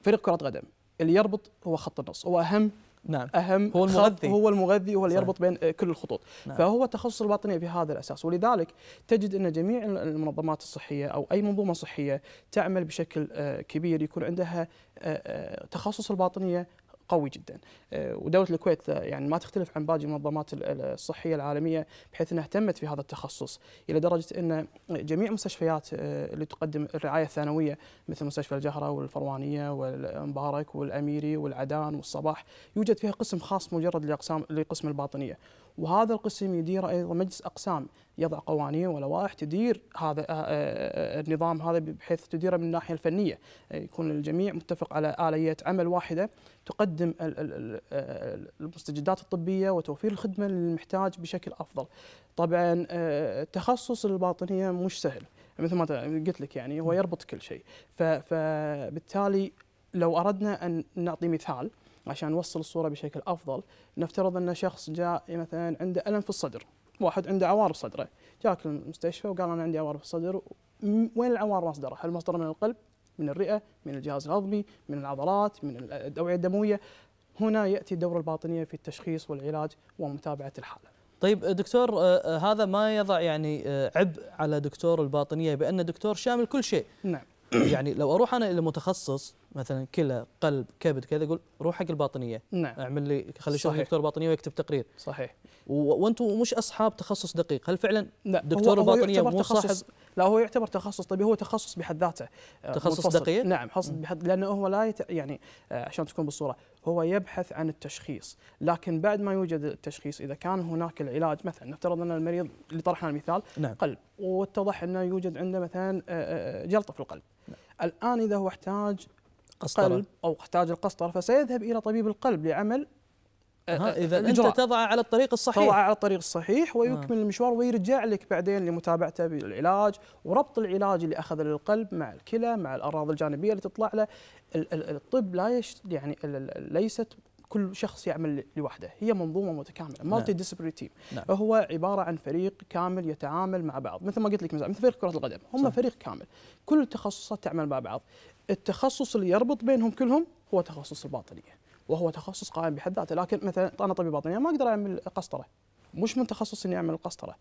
فريق كره قدم اللي يربط هو خط النص هو اهم نعم اهم هو المغذي هو المغذي هو اللي يربط بين كل الخطوط نعم. فهو تخصص الباطنيه في هذا الاساس ولذلك تجد ان جميع المنظمات الصحيه او اي منظومه صحيه تعمل بشكل آه، كبير يكون عندها آه، آه، تخصص الباطنيه قوي جدا آه، ودوله الكويت آه، يعني ما تختلف عن باقي المنظمات الصحيه العالميه بحيث انها اهتمت في هذا التخصص الى درجه ان جميع المستشفيات آه، اللي تقدم الرعايه الثانويه مثل مستشفى الجهره والفروانيه والمبارك والاميري والعدان والصباح يوجد فيها قسم خاص مجرد لاقسام لقسم الباطنيه وهذا القسم يدير ايضا مجلس اقسام يضع قوانين ولوائح تدير هذا آه، آه، آه، النظام هذا بحيث تديره من الناحيه الفنيه يكون الجميع متفق على اليه عمل واحده تقدم المستجدات الطبيه وتوفير الخدمه للمحتاج بشكل افضل. طبعا تخصص الباطنيه مش سهل مثل ما قلت لك يعني هو يربط كل شيء فبالتالي لو اردنا ان نعطي مثال عشان نوصل الصوره بشكل افضل نفترض ان شخص جاء مثلا عنده الم في الصدر واحد عنده عوار في صدره جاك المستشفى وقال انا عندي عوار في الصدر وين العوار مصدره هل مصدره من القلب من الرئه من الجهاز الهضمي من العضلات من الاوعيه الدمويه هنا ياتي الدور الباطنيه في التشخيص والعلاج ومتابعه الحاله طيب دكتور آه، آه، هذا ما يضع يعني آه، عبء على دكتور الباطنيه بان دكتور شامل كل شيء نعم يعني لو اروح انا الى متخصص مثلا كلى قلب كبد كذا يقول روح حق الباطنيه نعم اعمل لي خلي اشوف دكتور باطنيه ويكتب تقرير صحيح وانتم مش اصحاب تخصص دقيق هل فعلا لا دكتور هو الباطنيه هو مو صاحب لا هو يعتبر تخصص طبي هو تخصص بحد ذاته آه، تخصص دقيق نعم حصل بحد لانه هو لا يت... يعني آه، عشان تكون بالصوره هو يبحث عن التشخيص لكن بعد ما يوجد التشخيص إذا كان هناك العلاج مثلا نفترض أن المريض اللي طرحنا المثال نعم. قلب واتضح أنه يوجد عنده مثلا آه، آه، آه، جلطة في القلب نعم. الآن إذا هو احتاج قسطرة. قلب أو احتاج القسطرة فسيذهب إلى طبيب القلب لعمل اذا انت تضع على الطريق الصحيح تضع على الطريق الصحيح ويكمل آه. المشوار ويرجع لك بعدين لمتابعته بالعلاج وربط العلاج اللي اخذه للقلب مع الكلى مع الاعراض الجانبيه اللي تطلع له الطب لا يش يعني ليست كل شخص يعمل لوحده هي منظومه متكامله مالتي ديسبري تيم نعم. هو عباره عن فريق كامل يتعامل مع بعض مثل ما قلت لك مثل فريق كره القدم هم صح. فريق كامل كل التخصصات تعمل مع بعض التخصص اللي يربط بينهم كلهم هو تخصص الباطنيه وهو تخصص قائم بحد ذاته لكن مثلا انا طبيب باطنيه ما اقدر اعمل قسطره مش من تخصص انه يعمل القسطره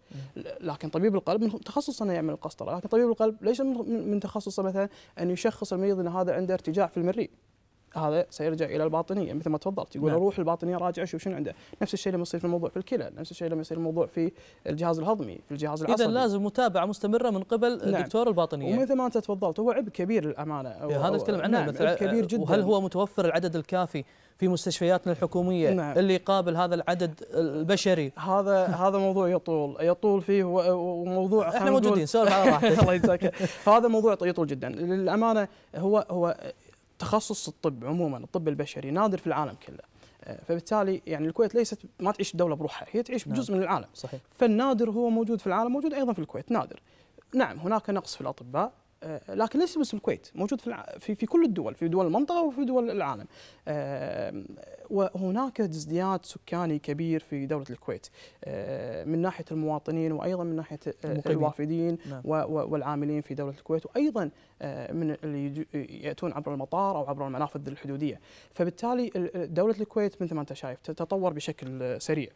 لكن طبيب القلب من تخصص انه يعمل القسطره لكن طبيب القلب ليس من تخصصه مثلا ان يشخص المريض ان هذا عنده ارتجاع في المريء هذا سيرجع الى الباطنيه مثل ما تفضلت يقول نعم. اروح الباطنيه راجع اشوف شنو عنده نفس الشيء لما يصير في الموضوع في الكلى نفس الشيء لما يصير الموضوع في الجهاز الهضمي في الجهاز العصبي اذا لازم متابعه مستمره من قبل نعم. دكتور الباطنيه ومثل ما انت تفضلت هو عبء كبير للامانه إيه، هذا نتكلم عنه نعم مثل كبير جدا وهل هو متوفر العدد الكافي في مستشفياتنا الحكوميه نعم. اللي يقابل هذا العدد البشري هذا هذا موضوع يطول يطول فيه وموضوع احنا موجودين سولف على [LAUGHS] راحتك الله يجزاك هذا موضوع يطول جدا للامانه هو هو تخصص الطب عموما الطب البشري نادر في العالم كله آه، فبالتالي يعني الكويت ليست ما تعيش الدوله بروحها هي تعيش بجزء نعم. من العالم صحيح. فالنادر هو موجود في العالم موجود ايضا في الكويت نادر نعم هناك نقص في الاطباء آه، لكن ليس بس الكويت موجود في في كل الدول في دول المنطقه وفي دول العالم آه، وهناك ازدياد سكاني كبير في دولة الكويت آه، من ناحية المواطنين وأيضا من ناحية المقيمين. الوافدين نعم. والعاملين في دولة الكويت وأيضا آه، من اللي يأتون عبر المطار أو عبر المنافذ الحدودية فبالتالي دولة الكويت مثل ما أنت شايف تتطور بشكل سريع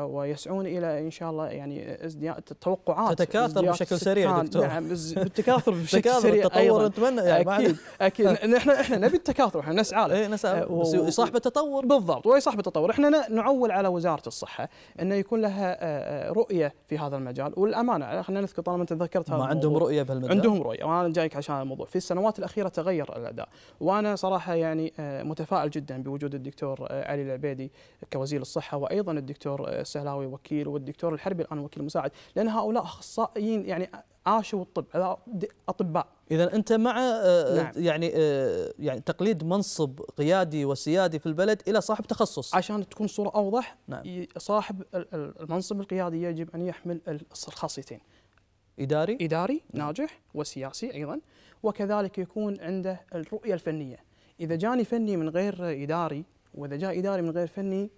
ويسعون إلى إن شاء الله يعني ازدياد التوقعات تتكاثر بشكل سريع دكتور نعم التكاثر بشكل سريع التطور نتمنى يعني اكيد اكيد نحن احنا نبي التكاثر احنا نسعى له إيه، نسعى آه، وصاحبه التطور بالضبط وهي صاحب التطور احنا نعول على وزاره الصحه انه يكون لها آه، آه، رؤيه في هذا المجال والامانه خلينا نذكر طالما انت ذكرت هذا ما عندهم رؤيه بهالمجال عندهم رؤيه وانا جايك عشان الموضوع في السنوات الاخيره تغير الاداء وانا صراحه يعني آه، متفائل جدا بوجود الدكتور علي العبيدي كوزير الصحه وايضا الدكتور السهلاوي وكيل والدكتور الحربي الان وكيل مساعد لان هؤلاء اخصائيين يعني عاشوا الطب اطباء اذا انت مع آه، آه، نعم. يعني آه، يعني تقليد منصب قيادي وسيادي في البلد الى صاحب تخصص عشان تكون الصوره اوضح نعم. صاحب المنصب القيادي يجب ان يحمل الخاصيتين اداري اداري نعم. ناجح وسياسي ايضا وكذلك يكون عنده الرؤيه الفنيه اذا جاني فني من غير اداري واذا جاء اداري من غير فني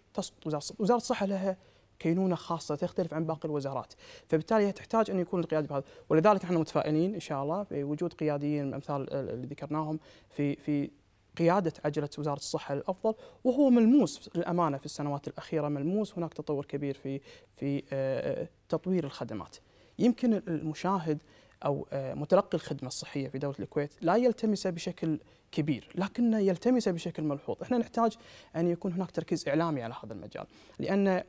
وزاره الصحه لها كينونه خاصه تختلف عن باقي الوزارات، فبالتالي هي تحتاج ان يكون القيادي بهذا، ولذلك احنا متفائلين ان شاء الله بوجود قياديين امثال اللي ذكرناهم في في قياده عجله وزاره الصحه للافضل وهو ملموس الامانه في السنوات الاخيره ملموس هناك تطور كبير في في آه، تطوير الخدمات. يمكن المشاهد او آه، متلقي الخدمه الصحيه في دوله الكويت لا يلتمسه بشكل كبير لكنه يلتمسه بشكل ملحوظ، احنا نحتاج ان يكون هناك تركيز اعلامي على هذا المجال، لان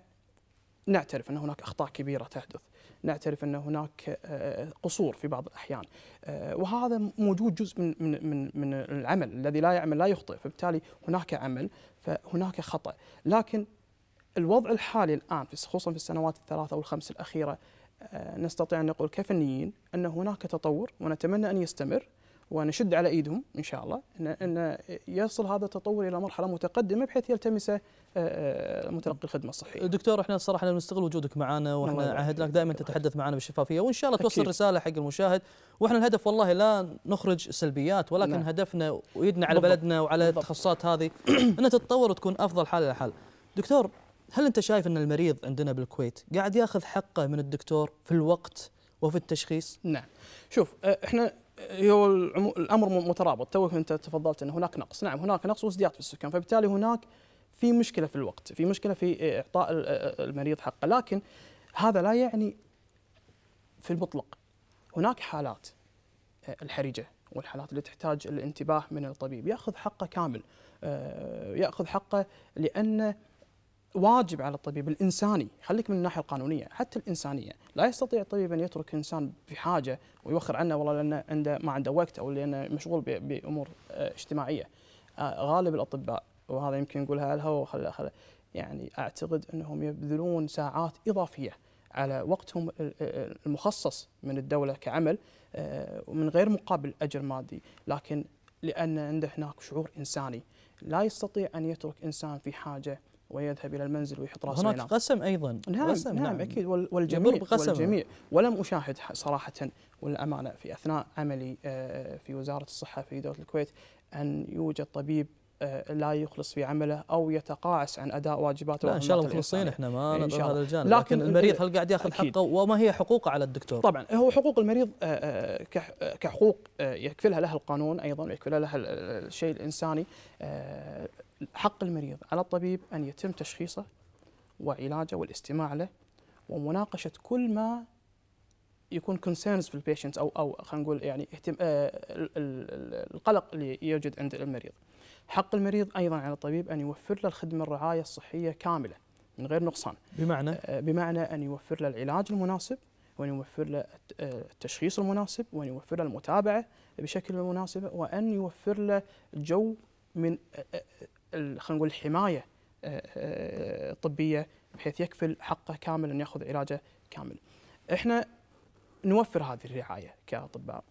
نعترف ان هناك اخطاء كبيره تحدث، نعترف ان هناك آه، قصور في بعض الاحيان، آه، وهذا موجود جزء من من من العمل، الذي لا يعمل لا يخطئ، فبالتالي هناك عمل فهناك خطا، لكن الوضع الحالي الان خصوصا في السنوات الثلاثه او الخمس الاخيره آه، نستطيع ان نقول كفنيين ان هناك تطور ونتمنى ان يستمر ونشد على ايدهم ان شاء الله ان ان يصل هذا التطور الى مرحله متقدمه بحيث يلتمسه آه، آه، متلقي الخدمه الصحيه. دكتور احنا الصراحه نستغل وجودك معنا واحنا عهدناك دائما تتحدث معنا بالشفافيه وان شاء الله توصل أكيد. رساله حق المشاهد واحنا الهدف والله لا نخرج سلبيات ولكن نعم. هدفنا ويدنا على بلدنا وعلى التخصصات هذه [CLEARS THROAT] انها تتطور وتكون افضل حال لحال. دكتور هل انت شايف ان المريض عندنا بالكويت قاعد ياخذ حقه من الدكتور في الوقت وفي التشخيص؟ نعم. شوف آه، احنا هو الامر مترابط توك انت تفضلت ان هناك نقص نعم هناك نقص وازدياد في السكان فبالتالي هناك في مشكله في الوقت في مشكله في اعطاء المريض حقه لكن هذا لا يعني في المطلق هناك حالات آه، الحرجه والحالات اللي تحتاج الانتباه من الطبيب ياخذ حقه كامل آه، ياخذ حقه لانه واجب على الطبيب الانساني خليك من الناحيه القانونيه حتى الانسانيه لا يستطيع الطبيب ان يترك انسان في حاجه ويوخر عنه والله لانه عنده ما عنده وقت او لانه مشغول بامور آه، اجتماعيه آه، غالب الاطباء وهذا يمكن نقولها الهوى خل يعني اعتقد انهم يبذلون ساعات اضافيه على وقتهم المخصص من الدوله كعمل آه، ومن غير مقابل اجر مادي لكن لان عنده هناك شعور انساني لا يستطيع ان يترك انسان في حاجه ويذهب الى المنزل ويحط راسه هناك ينام. قسم ايضا نعم قسم نعم, نعم اكيد والجميع قسم والجميع ولم اشاهد صراحه والامانه في اثناء عملي آه، في وزاره الصحه في دوله الكويت ان يوجد طبيب آه، لا يخلص في عمله او يتقاعس عن اداء واجباته لا ان شاء الله مخلصين احنا ما نظر هذا الجانب لكن, لكن المريض هل قاعد ياخذ حقه وما هي حقوقه على الدكتور؟ طبعا هو حقوق المريض آه، كحقوق يكفلها لها القانون ايضا ويكفلها لها الشيء الانساني حق المريض على الطبيب أن يتم تشخيصه وعلاجه والاستماع له ومناقشة كل ما يكون كونسيرنز في البيشنت او او خلينا نقول يعني اهتم آه القلق اللي يوجد عند المريض. حق المريض ايضا على الطبيب ان يوفر له الخدمه الرعايه الصحيه كامله من غير نقصان. بمعنى؟ آه بمعنى ان يوفر له العلاج المناسب وان يوفر له آه، التشخيص المناسب وان يوفر له المتابعه بشكل مناسب وان يوفر له جو من آه، آه، خلينا نقول الحمايه الطبيه آه، آه، بحيث يكفل حقه كامل ان ياخذ علاجه كامل. احنا نوفر هذه الرعايه كاطباء.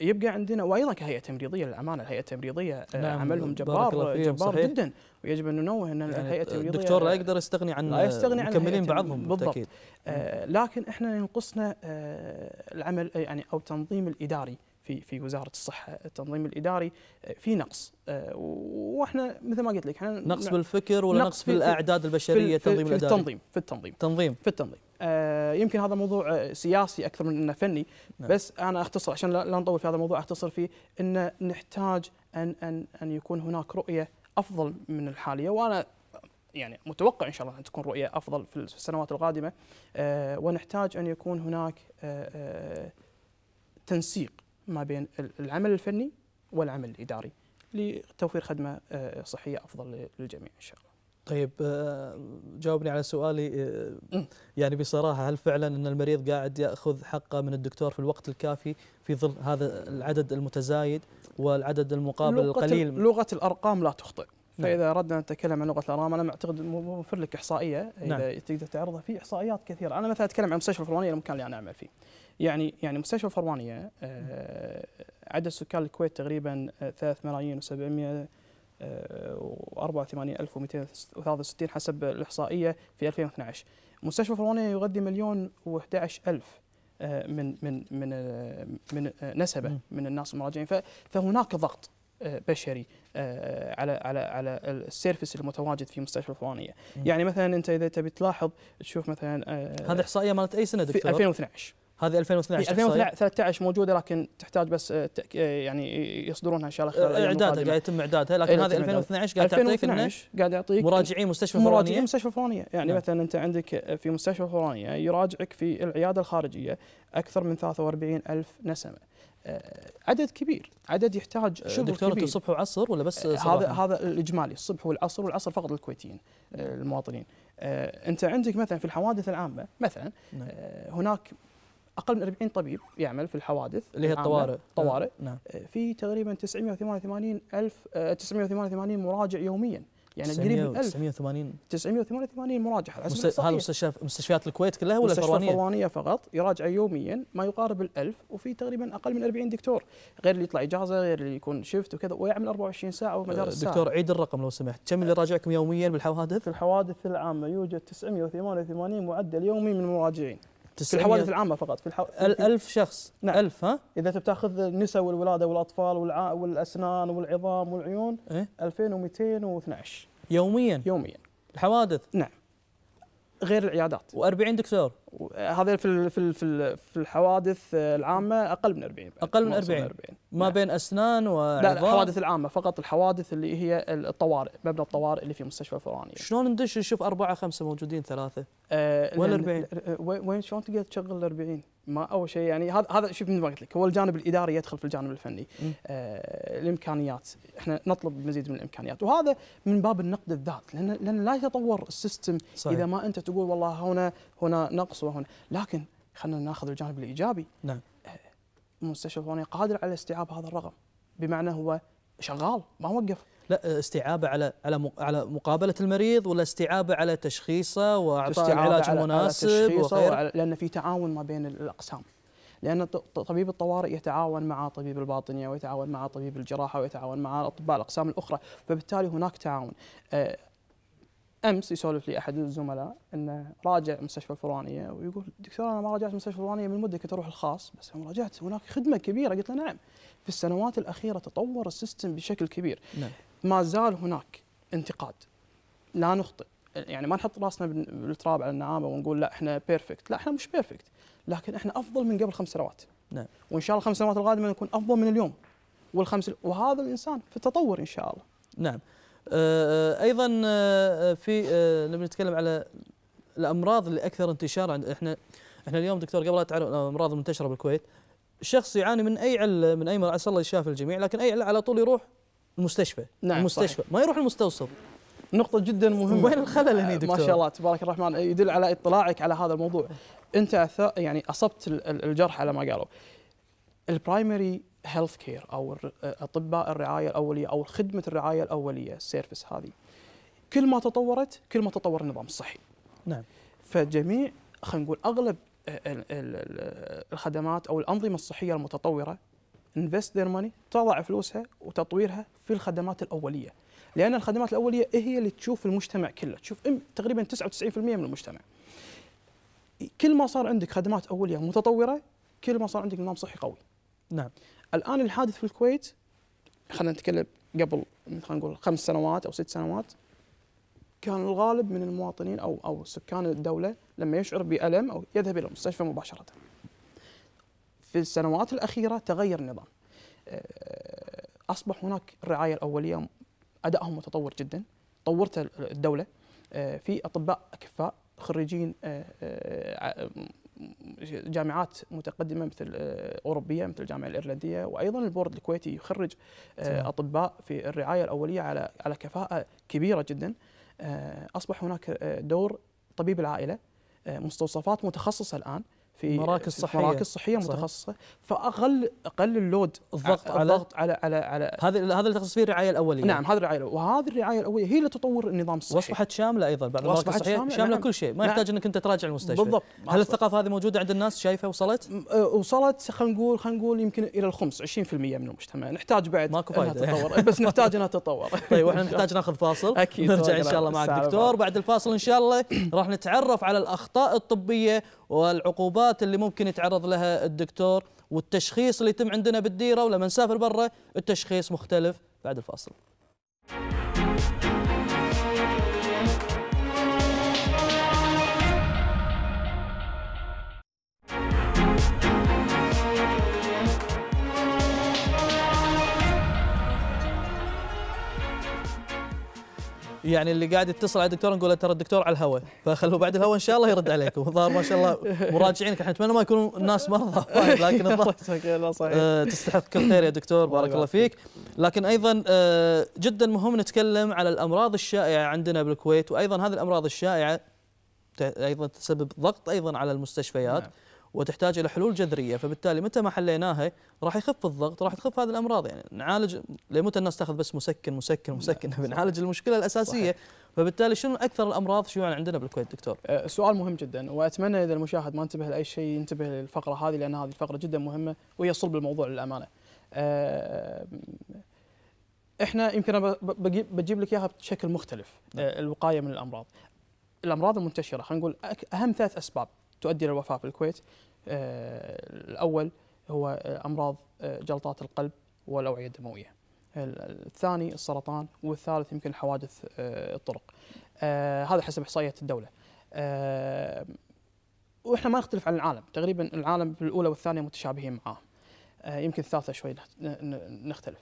يبقى عندنا وايضا كهيئه تمريضيه للامانه الهيئه التمريضيه آه، نعم عملهم جبار جبار صحيح. جدا ويجب ان ننوه ان يعني الهيئه التمريضيه الدكتور لا يقدر يستغني عن لا يستغني عن مكملين بعضهم بالضبط آه لكن احنا ينقصنا آه العمل يعني او التنظيم الاداري في في وزاره الصحه التنظيم الاداري آه، في نقص آه، واحنا مثل ما قلت لك احنا نقص بالفكر ولا نقص في الاعداد البشريه في التنظيم في الاداري التنظيم في التنظيم تنظيم في التنظيم آه، يمكن هذا موضوع سياسي اكثر من انه فني نعم. بس انا اختصر عشان لا نطول في هذا الموضوع اختصر فيه ان نحتاج ان ان ان يكون هناك رؤيه افضل من الحاليه وانا يعني متوقع ان شاء الله ان تكون رؤيه افضل في السنوات القادمه ونحتاج ان يكون هناك تنسيق ما بين العمل الفني والعمل الاداري لتوفير خدمه صحيه افضل للجميع ان شاء الله. طيب جاوبني على سؤالي يعني بصراحه هل فعلا ان المريض قاعد ياخذ حقه من الدكتور في الوقت الكافي في ظل هذا العدد المتزايد والعدد المقابل لغة القليل لغه الارقام لا تخطئ فاذا اردنا نتكلم عن لغه الارقام انا اعتقد موفر لك احصائيه اذا نعم. تقدر تعرضها في احصائيات كثيره انا مثلا اتكلم عن المستشفى الفلاني المكان اللي انا اعمل فيه يعني يعني مستشفى الفرمانيه آه، عدد سكان الكويت تقريبا 3 ملايين و700 آه، و84263 حسب الاحصائيه في 2012 مستشفى فروانيه يغذي مليون و11 الف آه، من من من من نسبه من الناس المراجعين فهناك ضغط بشري على على على السيرفس المتواجد في مستشفى الفوانيه، يعني مثلا انت اذا تبي تلاحظ تشوف مثلا هذه احصائيه مالت اي سنه دكتور في 2012 هذه 2012 إيه، 2013 موجوده لكن تحتاج بس آه، آه، يعني يصدرونها ان شاء الله خلال آه، اعدادها قاعد يتم اعدادها لكن إيه، هذه 2012 قاعد تعطيك 2012 قاعد يعطيك مراجعين مستشفى فرعونيه مراجعين مستشفى فرعونيه يعني نعم. مثلا انت عندك في مستشفى فرعونيه يراجعك في العياده الخارجيه اكثر من 43 الف نسمه عدد كبير عدد يحتاج شغل دكتور كبير الصبح وعصر ولا بس هذا هذا الاجمالي الصبح والعصر والعصر فقط للكويتيين المواطنين انت عندك مثلا في الحوادث العامه مثلا نعم. هناك اقل من 40 طبيب يعمل في الحوادث اللي هي الطوارئ الطوارئ نعم. نعم. آه، في تقريبا 988 الف 988 آه، مراجع يوميا يعني قريب 980 988 مراجع على حسب هذا مستشفيات مستشفيات الكويت كلها ولا الفروانيه؟ الفروانيه فقط يراجع يوميا ما يقارب ال 1000 وفي تقريبا اقل من 40 دكتور غير اللي يطلع اجازه غير اللي يكون شفت وكذا ويعمل 24 ساعه ومدار آه، الساعه دكتور عيد الرقم لو سمحت كم اللي يراجعكم يوميا بالحوادث؟ في الحوادث العامه يوجد 988 معدل يومي من المراجعين في الحوادث العامه فقط في, الحو... ال ألف شخص نعم. ها اذا تبي بتاخذ النساء والولاده والاطفال والع... والاسنان والعظام والعيون إيه؟ 2212 يوميا يوميا الحوادث نعم غير العيادات و40 دكتور هذا في في في الحوادث العامه اقل من 40 اقل من 40, 40. ما نعم. بين اسنان و لا, الحوادث العامه فقط الحوادث اللي هي الطوارئ مبنى الطوارئ اللي في مستشفى الفرعونيه شلون ندش نشوف اربعه خمسه موجودين ثلاثه أه 40 وين شلون تقدر تشغل 40 ما اول شيء يعني هذا هذا شوف مثل ما قلت لك هو الجانب الاداري يدخل في الجانب الفني آه الامكانيات احنا نطلب مزيد من الامكانيات وهذا من باب النقد الذات لان لان لا يتطور السيستم صحيح. اذا ما انت تقول والله هنا هنا نقص يحصلون هنا لكن خلينا ناخذ الجانب الايجابي نعم المستشفى أه، الفلاني قادر على استيعاب هذا الرقم بمعنى هو شغال ما وقف لا استيعابه على على على مقابله المريض ولا استيعابه على تشخيصه واعطاء العلاج المناسب وغيره لان في تعاون ما بين الاقسام لان طبيب الطوارئ يتعاون مع طبيب الباطنيه ويتعاون مع طبيب الجراحه ويتعاون مع اطباء الاقسام الاخرى فبالتالي هناك تعاون أه، امس يسولف لي احد الزملاء انه راجع مستشفى الفلانيه ويقول دكتور انا ما راجعت مستشفى الفلانيه من مده كنت اروح الخاص بس يوم راجعت هناك خدمه كبيره قلت له نعم في السنوات الاخيره تطور السيستم بشكل كبير نعم. ما زال هناك انتقاد لا نخطئ يعني ما نحط راسنا بالتراب على النعامه ونقول لا احنا بيرفكت لا احنا مش بيرفكت لكن احنا افضل من قبل خمس سنوات نعم وان شاء الله الخمس سنوات القادمه نكون افضل من اليوم والخمس وهذا الانسان في تطور ان شاء الله نعم آه، آه، ايضا آه، في نبي نتكلم على الامراض اللي اكثر انتشارا عند احنا احنا اليوم دكتور قبل لا تعرف الامراض المنتشره بالكويت الشخص يعاني من اي عل من اي مرض عسى الله يشافي الجميع لكن اي عل على طول يروح المستشفى نعم المستشفى صحيح. ما يروح المستوصف نقطة جدا مهمة وين الخلل هنا دكتور؟ ما شاء الله تبارك الرحمن يدل على اطلاعك على هذا الموضوع. انت يعني اصبت الجرح على ما قالوا. البرايمري هيلث كير او اطباء الرعايه الاوليه او خدمه الرعايه الاوليه السيرفس هذه كل ما تطورت كل ما تطور النظام الصحي نعم فجميع خلينا نقول اغلب الخدمات او الانظمه الصحيه المتطوره انفست ذير ماني تضع فلوسها وتطويرها في الخدمات الاوليه لان الخدمات الاوليه هي اللي تشوف المجتمع كله تشوف تقريبا 99% من المجتمع كل ما صار عندك خدمات اوليه متطوره كل ما صار عندك نظام صحي قوي نعم الان الحادث في الكويت خلينا نتكلم قبل خلينا نقول خمس سنوات او ست سنوات كان الغالب من المواطنين او او سكان الدوله لما يشعر بالم او يذهب الى المستشفى مباشره. في السنوات الاخيره تغير النظام. آه، اصبح هناك الرعايه الاوليه ادائهم متطور جدا، طورت الدوله آه، في اطباء اكفاء خريجين آه، جامعات متقدمه مثل آه، اوروبيه مثل الجامعه الايرلنديه وايضا البورد الكويتي يخرج آه، اطباء في الرعايه الاوليه على على كفاءه كبيره جدا آه، اصبح هناك دور طبيب العائله مستوصفات متخصصه الان في مراكز صحيه مراكز صحيه متخصصه فاقل اقل اللود الضغط على الضغط على على على هذا هذا اللي فيه الرعايه الاوليه نعم هذه الرعايه الاوليه وهذه الرعايه الاوليه هي اللي تطور النظام الصحي واصبحت شامله ايضا بعد المراكز الصحيه شامله, شاملة نعم كل شيء ما نعم يحتاج انك انت تراجع المستشفى بالضبط هل الثقافه هذه موجوده عند الناس شايفه وصلت؟ أه، وصلت خلينا نقول خلينا نقول يمكن الى الخمس 20% من المجتمع نحتاج بعد ماكو فايده تطور بس نحتاج انها تتطور [LAUGHS] طيب واحنا نحتاج ناخذ فاصل اكيد نرجع ان شاء الله معك دكتور بعد الفاصل ان شاء الله راح نتعرف على الاخطاء الطبيه والعقوبات اللي ممكن يتعرض لها الدكتور والتشخيص اللي يتم عندنا بالديره ولما نسافر برا التشخيص مختلف بعد الفاصل يعني اللي قاعد يتصل على الدكتور نقول له ترى الدكتور على الهواء فخلوه بعد الهواء ان شاء الله يرد عليكم الظاهر ما شاء الله مراجعينك احنا نتمنى ما يكونوا الناس مرضى [LAUGHS] لكن الظاهر آه، تستحق كل خير يا دكتور بارك الله فيك لكن ايضا آه، جدا مهم نتكلم على الامراض الشائعه عندنا بالكويت وايضا هذه الامراض الشائعه ايضا تسبب ضغط ايضا على المستشفيات نعم. وتحتاج الى حلول جذريه فبالتالي متى ما حليناها راح يخف الضغط راح تخف هذه الامراض يعني نعالج لمتى الناس تاخذ بس مسكن مسكن مسكن بنعالج المشكله الاساسيه صحيح. فبالتالي شنو اكثر الامراض شيوعا يعني عندنا بالكويت دكتور؟ أه، سؤال مهم جدا واتمنى اذا المشاهد ما انتبه لاي شيء ينتبه للفقره هذه لان هذه الفقره جدا مهمه وهي صلب الموضوع للامانه. أه، احنا يمكن بجيب لك اياها بشكل مختلف أه، نعم. الوقايه من الامراض. الامراض المنتشره خلينا نقول اهم ثلاث اسباب تؤدي الى الوفاه في الكويت آه، الأول هو آه، أمراض آه، جلطات القلب والأوعية الدموية الثاني السرطان والثالث يمكن حوادث الطرق هذا حسب إحصائيات الدولة واحنا ما نختلف عن العالم تقريبا العالم الاولى والثانيه متشابهين معاه يمكن الثالثه شوي نختلف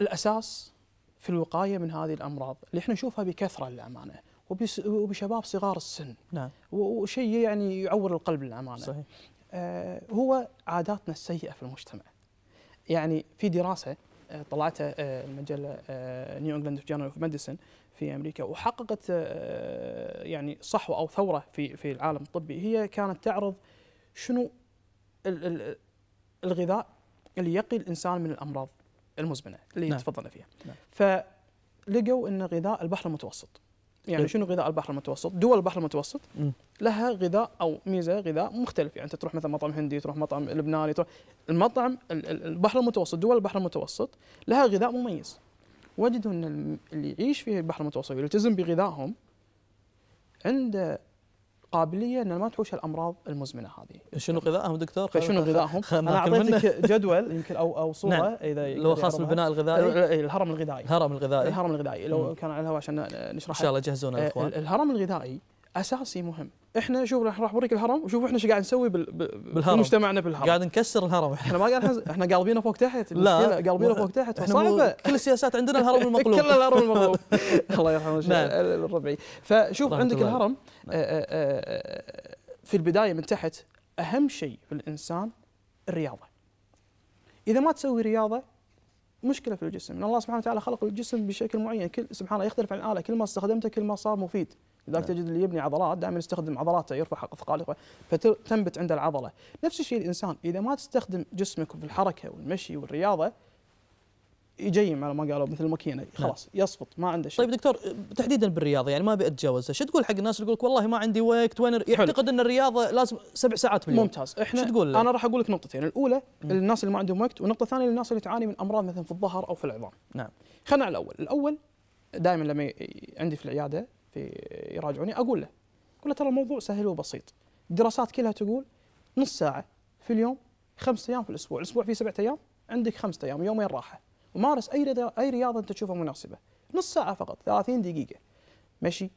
الاساس في الوقايه من هذه الامراض اللي احنا نشوفها بكثره للامانه وبشباب صغار السن نعم وشيء يعني يعور القلب للامانه صحيح آه، هو عاداتنا السيئه في المجتمع يعني في دراسه آه، طلعتها المجله نيو انجلاند جورنال اوف ميديسن في امريكا وحققت آه، يعني صحوه او ثوره في في العالم الطبي هي كانت تعرض شنو الغذاء اللي يقي الانسان من الامراض المزمنه اللي نعم. تفضلنا فيها نعم. فلقوا ان غذاء البحر المتوسط يعني إيه. شنو غذاء البحر المتوسط؟ دول البحر المتوسط لها غذاء او ميزه غذاء مختلف، يعني انت تروح مثلا مطعم هندي، تروح مطعم لبناني، تروح المطعم البحر المتوسط، دول البحر المتوسط لها غذاء مميز. وجدوا ان اللي يعيش في البحر المتوسط ويلتزم بغذائهم عنده قابليه ان ما تحوش الامراض المزمنه هذه. شنو غذائهم دكتور؟ شنو غذائهم؟ انا اعطيتك [LAUGHS] جدول يمكن او او صوره نعم. اذا لو خاص بالبناء الغذائي الهرم الغذائي الهرم الغذائي الهرم الغذائي لو كان على الهواء عشان نشرح ان شاء الله جهزونا الاخوان الهرم الغذائي اساسي مهم احنا شوف راح راح اوريك الهرم وشوف احنا ايش قاعد نسوي بال... بالهرم مجتمعنا بالهرم قاعد نكسر الهرم احنا ما قاعد احنا قالبينه فوق تحت لا قالبينه فوق تحت مو... كل السياسات عندنا الهرم [LAUGHS] المقلوب كل الهرم المقلوب [LAUGHS] الله يرحمه نعم. الربعي فشوف عندك الهرم نعم. آه، آه، آه، في البدايه من تحت اهم شيء في الانسان الرياضه اذا ما تسوي رياضه مشكله في الجسم ان الله سبحانه وتعالى خلق الجسم بشكل معين كل سبحانه يختلف عن الاله كل ما استخدمته كل ما صار مفيد لذلك نعم. تجد اللي يبني عضلات دائما يستخدم عضلاته يرفع اثقاله فتنبت عند العضله نفس الشيء الانسان اذا ما تستخدم جسمك في الحركه والمشي والرياضه يجيم على ما قالوا مثل الماكينه نعم. خلاص نعم. يصفط ما عنده شيء طيب دكتور تحديدا بالرياضه يعني ما ابي اتجاوزها شو تقول حق الناس اللي يقول والله ما عندي وقت وين يعتقد ان الرياضه لازم سبع ساعات باليوم ممتاز احنا شو تقول انا راح اقول لك نقطتين الاولى مم. للناس اللي ما عندهم وقت والنقطه الثانيه للناس اللي تعاني من امراض مثلا في الظهر او في العظام نعم خلينا على الاول الاول دائما لما عندي في العياده في يراجعوني اقول له اقول له ترى الموضوع سهل وبسيط الدراسات كلها تقول نص ساعه في اليوم خمس ايام في الاسبوع الاسبوع فيه سبعة ايام عندك خمسة ايام يومين راحه ومارس اي اي رياضه انت تشوفها مناسبه نص ساعه فقط 30 دقيقه مشي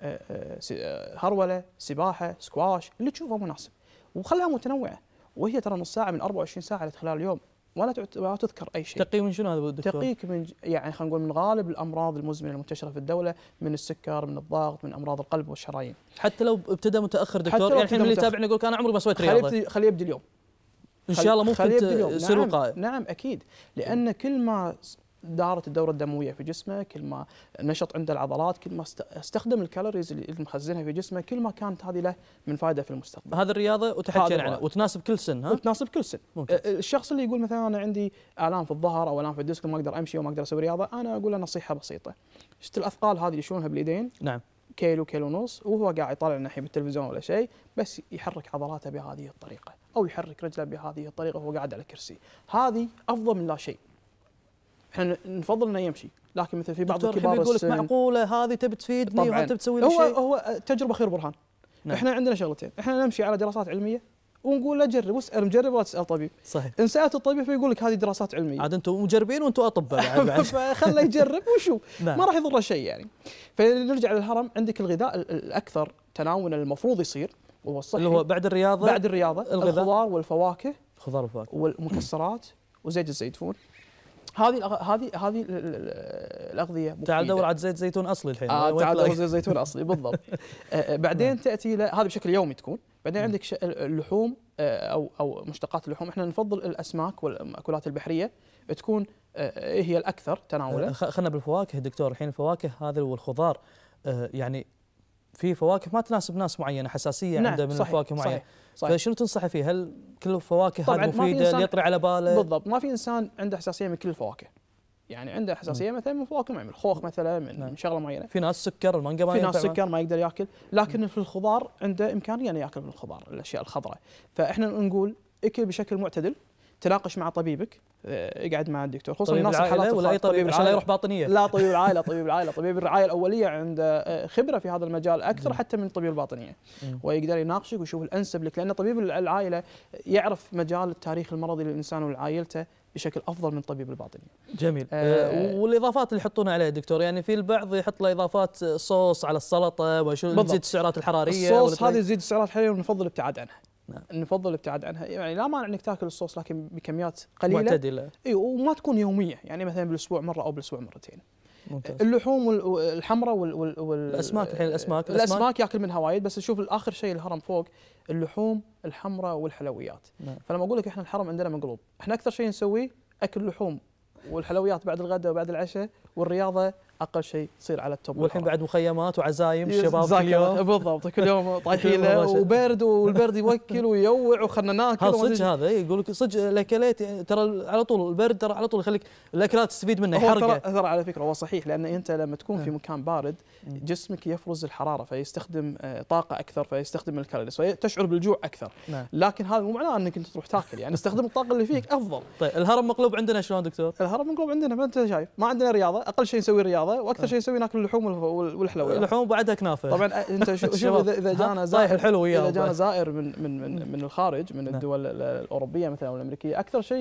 آه، آه، آه، هروله سباحه سكواش اللي تشوفه مناسب وخلها متنوعه وهي ترى نص ساعه من 24 ساعه خلال اليوم ولا ولا تذكر اي شيء. تقي من شنو هذا دكتور؟ تقيك من يعني خلينا نقول من غالب الامراض المزمنه المنتشره في الدوله من السكر، من الضغط، من امراض القلب والشرايين. حتى لو ابتدى متاخر دكتور، يعني الحين اللي يتابعنا يقول انا عمري ما سويت رياضه. خليه يبدي اليوم. ان شاء الله ممكن تصير نعم نعم اكيد لان كل ما دارت الدورة الدموية في جسمه كل ما نشط عنده العضلات كل ما استخدم الكالوريز اللي مخزنها في جسمه كل ما كانت هذه له من فائدة في المستقبل هذه الرياضة وتحكي عنها وتناسب كل سن ها؟ وتناسب كل سن ممكن. الشخص اللي يقول مثلا أنا عندي آلام في الظهر أو آلام في الديسك ما أقدر أمشي وما أقدر أسوي رياضة أنا أقول له نصيحة بسيطة شفت الأثقال هذه اللي باليدين نعم كيلو كيلو ونص وهو قاعد يطالع ناحية التلفزيون ولا شيء بس يحرك عضلاته بهذه الطريقة أو يحرك رجله بهذه الطريقة وهو قاعد على كرسي هذه أفضل من لا شيء احنا نفضل انه يمشي لكن مثلا في بعض الكبار يقول لك معقوله هذه تبي تفيدني وانت بتسوي تسوي لي هو شيء هو تجربه خير برهان نعم. احنا عندنا شغلتين احنا نمشي على دراسات علميه ونقول له جرب واسال مجرب ولا تسال طبيب صحيح ان سالت الطبيب فيقول لك هذه دراسات علميه عاد انتم مجربين وانتم اطباء بعد [LAUGHS] فخله يجرب وشو نعم. ما راح يضره شيء يعني فنرجع للهرم عندك الغذاء الاكثر تناولا المفروض يصير وهو الصحي اللي هو بعد الرياضه بعد الرياضه الغذاء الخضار والفواكه الخضار والفواكه والمكسرات وزيت الزيتون هذه هذه هذه الاغذيه مفيدة. تعال دور على زيت زيتون اصلي الحين آه تعال دور زيت زيتون اصلي بالضبط [LAUGHS] آه، آه، بعدين تاتي له هذا بشكل يومي تكون بعدين عندك اللحوم آه، او او مشتقات اللحوم احنا نفضل الاسماك والمأكولات البحريه تكون هي الاكثر تناولا خلينا بالفواكه دكتور الحين الفواكه هذه والخضار يعني في فواكه ما تناسب ناس معينه حساسيه نعم عنده من صحيح الفواكه معينه صحيح فشنو تنصحه فيه؟ هل كل الفواكه هذه مفيده يطري على باله؟ بالضبط ما في انسان عنده حساسيه من كل الفواكه يعني عنده حساسيه م. مثلا من فواكه معينه، الخوخ مثلا من نعم. شغله معينه في ناس سكر المانجا ما في ناس سكر ما يقدر ياكل، لكن م. في الخضار عنده امكانيه انه ياكل من الخضار الاشياء الخضراء، فاحنا نقول اكل بشكل معتدل تناقش مع طبيبك آه، اقعد مع الدكتور خصوصا طبيب العائله ولا اي طبيب عشان لا يروح باطنيه لا طبيب [LAUGHS] العائله طبيب العائله طبيب الرعايه الاوليه عنده آه، خبره في هذا المجال اكثر حتى من طبيب الباطنيه ويقدر يناقشك ويشوف الانسب لك لان طبيب العائله يعرف مجال التاريخ المرضي للانسان ولعائلته بشكل افضل من طبيب الباطنيه جميل آه, آه، والاضافات اللي يحطونها عليها دكتور يعني في البعض يحط له اضافات صوص على السلطه وشو تزيد السعرات الحراريه الصوص هذه تزيد السعرات الحراريه ونفضل الابتعاد عنها. نعم. نفضل الابتعاد عنها يعني لا مانع انك تاكل الصوص لكن بكميات قليله معتدله اي وما تكون يوميه يعني مثلا بالاسبوع مره او بالاسبوع مرتين ممتاز. اللحوم الحمراء وال... وال... وال... الاسماك الحين الاسماك الاسماك ياكل منها وايد بس نشوف اخر شيء الهرم فوق اللحوم الحمراء والحلويات نعم. فلما اقول لك احنا الحرم عندنا مقلوب احنا اكثر شيء نسويه اكل لحوم والحلويات بعد الغداء وبعد العشاء والرياضه اقل شيء يصير على التوب والحين بعد مخيمات وعزايم الشباب كل يوم بالضبط كل يوم [LAUGHS] طايحين وبرد والبرد يوكل ويوع وخلنا ناكل صدق هذا إيه، يقول لك صدق الاكلات ترى على طول البرد ترى على طول يخليك الاكلات تستفيد منه يحرقه ترى على فكره هو صحيح لان انت لما تكون في إيه. مكان بارد إيه. جسمك يفرز الحراره فيستخدم آه، طاقه اكثر فيستخدم الكالوريز فتشعر بالجوع اكثر نعم. لكن هذا مو معناه انك انت تروح تاكل يعني استخدم الطاقه اللي فيك افضل طيب الهرم مقلوب عندنا شلون دكتور؟ الهرم مقلوب عندنا ما انت شايف ما عندنا رياضه اقل شيء نسوي رياضه البياضه واكثر شيء يسوي ناكل اللحوم والحلويات اللحوم وبعدها كنافه طبعا انت [LAUGHS] شوف اذا جانا زائر الحلو اذا جانا زائر من من من, نعم. من الخارج من نعم. الدول الاوروبيه مثلا والامريكيه اكثر شيء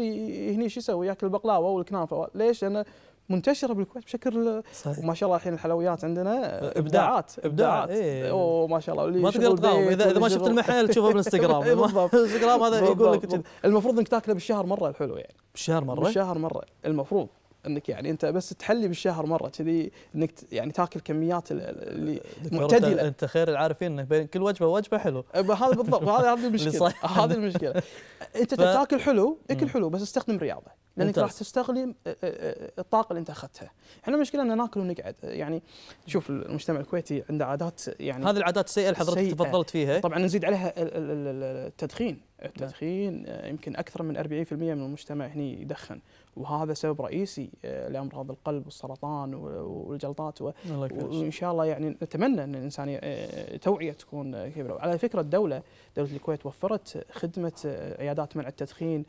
هني شو يسوي ياكل البقلاوه والكنافه ليش؟ لانه منتشره بالكويت بشكل صحيح. وما شاء الله الحين الحلويات عندنا ابداعات ابداعات إيه. وما شاء الله ما تقدر تقاوم اذا اذا ما شفت المحل تشوفه [LAUGHS] بالانستغرام إيه، الانستغرام هذا يقول لك المفروض انك تاكله بالشهر مره الحلو يعني بالشهر مره بالشهر مره المفروض انك يعني انت بس تحلي بالشهر مره كذي انك يعني تاكل كميات اللي معتدله انت خير العارفين انه بين كل وجبه وجبه حلو هذا بالضبط [LAUGHS] هذا هذه المشكله هذه المشكله [LAUGHS] انت ف... تاكل حلو اكل حلو بس استخدم رياضه لانك راح تستغلي آه، آه، آه، الطاقه اللي انت اخذتها احنا المشكله ان ناكل ونقعد يعني شوف المجتمع الكويتي عنده عادات يعني هذه العادات السيئه اللي حضرتك تفضلت فيها طبعا نزيد عليها التدخين التدخين نعم. آه، يمكن اكثر من 40% من المجتمع هنا يدخن وهذا سبب رئيسي آه، لامراض القلب والسرطان والجلطات و... وان شاء الله يعني نتمنى ان الانسان آه، توعيه تكون كبيره على فكره الدوله دوله الكويت وفرت خدمه عيادات منع التدخين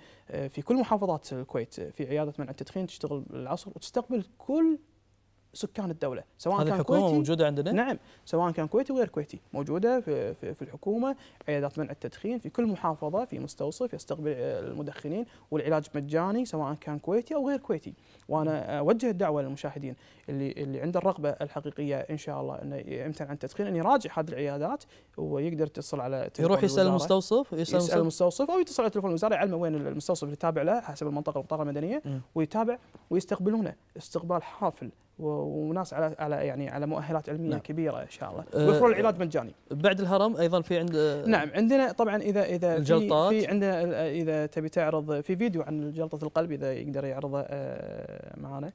في كل محافظات الكويت في عياده منع التدخين تشتغل العصر وتستقبل كل سكان الدوله سواء هذه كان الحكومه كويتي موجوده عندنا نعم سواء كان كويتي وغير كويتي موجوده في في, في الحكومه عيادات منع التدخين في كل محافظه في مستوصف يستقبل المدخنين والعلاج مجاني سواء كان كويتي او غير كويتي وانا اوجه الدعوه للمشاهدين اللي اللي عنده الرغبه الحقيقيه ان شاء الله انه يمتنع عن التدخين ان يراجع هذه العيادات ويقدر يتصل على يروح يسال المستوصف يسال, يسأل المستوصف او يتصل على تليفون الوزاره يعلمه وين المستوصف اللي تابع له حسب المنطقه القطار المدنيه ويتابع ويستقبلونه استقبال حافل وناس على على يعني على مؤهلات علميه نعم. كبيره ان شاء الله أه، ويوفرون العلاج مجاني بعد الهرم ايضا في عند نعم عندنا طبعا اذا اذا الجلطات في, في عندنا اذا تبي تعرض في فيديو عن جلطه القلب اذا يقدر يعرضه أه، معنا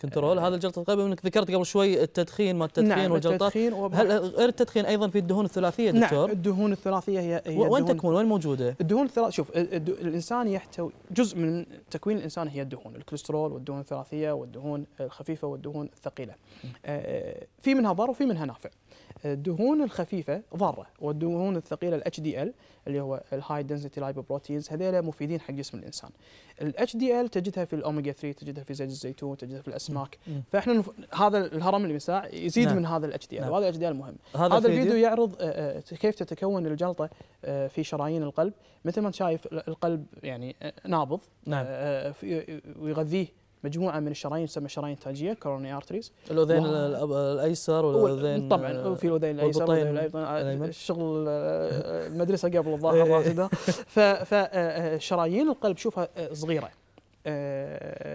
كنترول أه. هذا الجلطه القلب انك ذكرت قبل شوي التدخين ما التدخين نعم والجلطات هل غير التدخين ايضا في الدهون الثلاثيه نعم، دكتور نعم الدهون الثلاثيه هي, هي وين تكمن وين موجوده الدهون الثلاثيه شوف الانسان يحتوي جزء من تكوين الانسان هي الدهون الكوليسترول والدهون الثلاثيه والدهون الخفيفه والدهون الدهون الثقيله آه، آه، في منها ضار وفي منها نافع آه، الدهون الخفيفه ضاره والدهون الثقيله الاتش دي ال اللي هو الهاي دنسيتي لايبوبروتينز هذول مفيدين حق جسم الانسان الاتش دي ال تجدها في الاوميجا 3 تجدها في زيت الزيتون تجدها في الاسماك فاحنا نف... هذا الهرم اللي المساع يزيد نعم. من هذا الاتش دي ال نعم. وهذا الاتش دي ال مهم هذا, هذا الفيديو يعرض كيف تتكون الجلطه في شرايين القلب مثل ما انت شايف القلب يعني نابض نعم. ويغذيه مجموعه من الشرايين تسمى شرايين تاجيه كوروني ارتريز الاذين و... الايسر والاذين طبعا وفي الاذين الايسر آه، الشغل آه، المدرسه قبل [LAUGHS] الظاهر إيه. فشرايين آه، القلب شوفها صغيره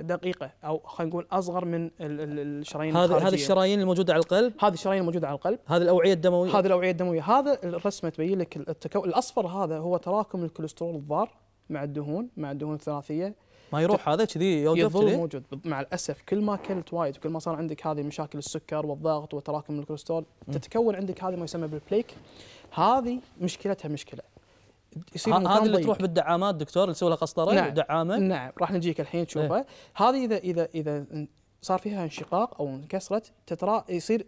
دقيقه او خلينا نقول اصغر من الشرايين هذه هذه الشرايين الموجوده على القلب هذه الشرايين الموجوده على القلب هذه الاوعيه الدمويه هذه الاوعيه الدمويه هذا الرسمه تبين لك التكو... الاصفر هذا هو تراكم الكوليسترول الضار مع الدهون مع الدهون الثلاثيه ما يروح هذا كذي يظل موجود مع الاسف كل ما كلت وايد وكل ما صار عندك هذه مشاكل السكر والضغط وتراكم الكوليسترول تتكون عندك هذه ما يسمى بالبليك هذه مشكلتها مشكله يصير هذه اللي تروح بالدعامات دكتور نسوي لها قسطره نعم دعامه نعم راح نجيك الحين تشوفها ايه؟ هذه اذا اذا اذا صار فيها انشقاق او انكسرت تترا يصير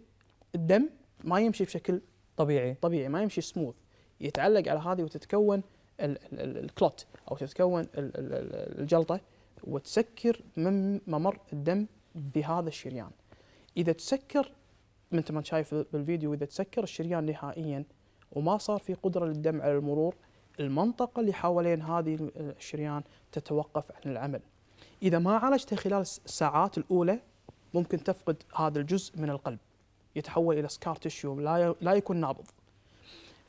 الدم ما يمشي بشكل طبيعي طبيعي ما يمشي سموث يتعلق على هذه وتتكون الكلوت او تتكون الجلطه وتسكر من ممر الدم في هذا الشريان اذا تسكر انت ما شايف بالفيديو اذا تسكر الشريان نهائيا وما صار في قدره للدم على المرور المنطقه اللي حوالين هذه الشريان تتوقف عن العمل اذا ما عالجته خلال الساعات الاولى ممكن تفقد هذا الجزء من القلب يتحول الى سكار تشيو لا لا يكون نابض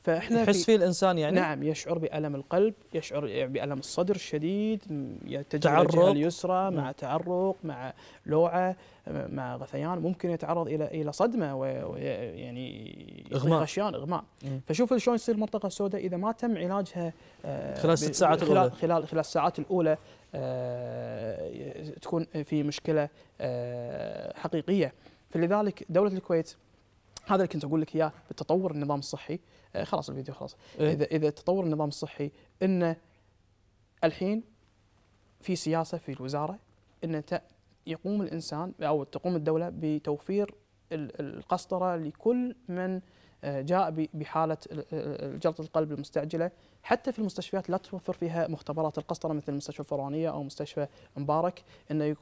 فاحنا يحس في فيه الانسان يعني نعم يشعر بالم القلب يشعر بالم الصدر الشديد يتجعر اليسرى مع تعرق مع لوعه مع غثيان ممكن يتعرض الى الى صدمه ويعني اغماء غشيان اغماء مم. فشوف شلون يصير المنطقه السوداء اذا ما تم علاجها آه، خلال الست ساعات خلال الاولى خلال خلال الساعات الاولى آه، تكون في مشكله آه، حقيقيه فلذلك دوله الكويت هذا اللي كنت اقول لك اياه بالتطور النظام الصحي آه، خلاص الفيديو خلاص إيه. اذا اذا تطور النظام الصحي انه الحين في سياسه في الوزاره ان يقوم الانسان او تقوم الدوله بتوفير القسطره لكل من جاء بحالة جلطة القلب المستعجلة حتى في المستشفيات لا توفر فيها مختبرات القسطرة مثل مستشفى الفرعونية أو مستشفى مبارك أنه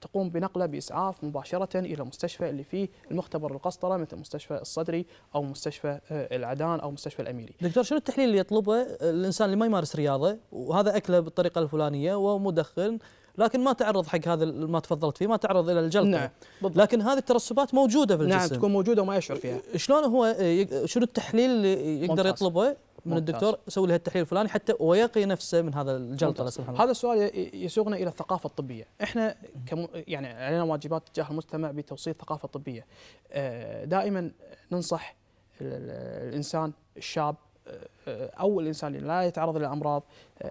تقوم بنقله بإسعاف مباشرة إلى المستشفى اللي فيه المختبر القسطرة مثل مستشفى الصدري أو مستشفى آه، العدان أو مستشفى الأميري دكتور شنو التحليل اللي يطلبه الإنسان اللي ما يمارس رياضة وهذا أكله بالطريقة الفلانية ومدخن لكن ما تعرض حق هذا ما تفضلت فيه ما تعرض الى الجلطه نعم بالضبط. لكن هذه الترسبات موجوده في نعم، الجسم نعم تكون موجوده وما يشعر فيها شلون هو شنو التحليل اللي يقدر ممتاز. يطلبه من الدكتور يسوي له التحليل الفلاني حتى ويقي نفسه من هذا الجلطه سبحان الله هذا السؤال يسوقنا الى الثقافه الطبيه احنا كم يعني علينا واجبات تجاه المجتمع بتوصيل الثقافه الطبيه آه، دائما ننصح الانسان الشاب آه، آه، او الانسان اللي لا يتعرض للامراض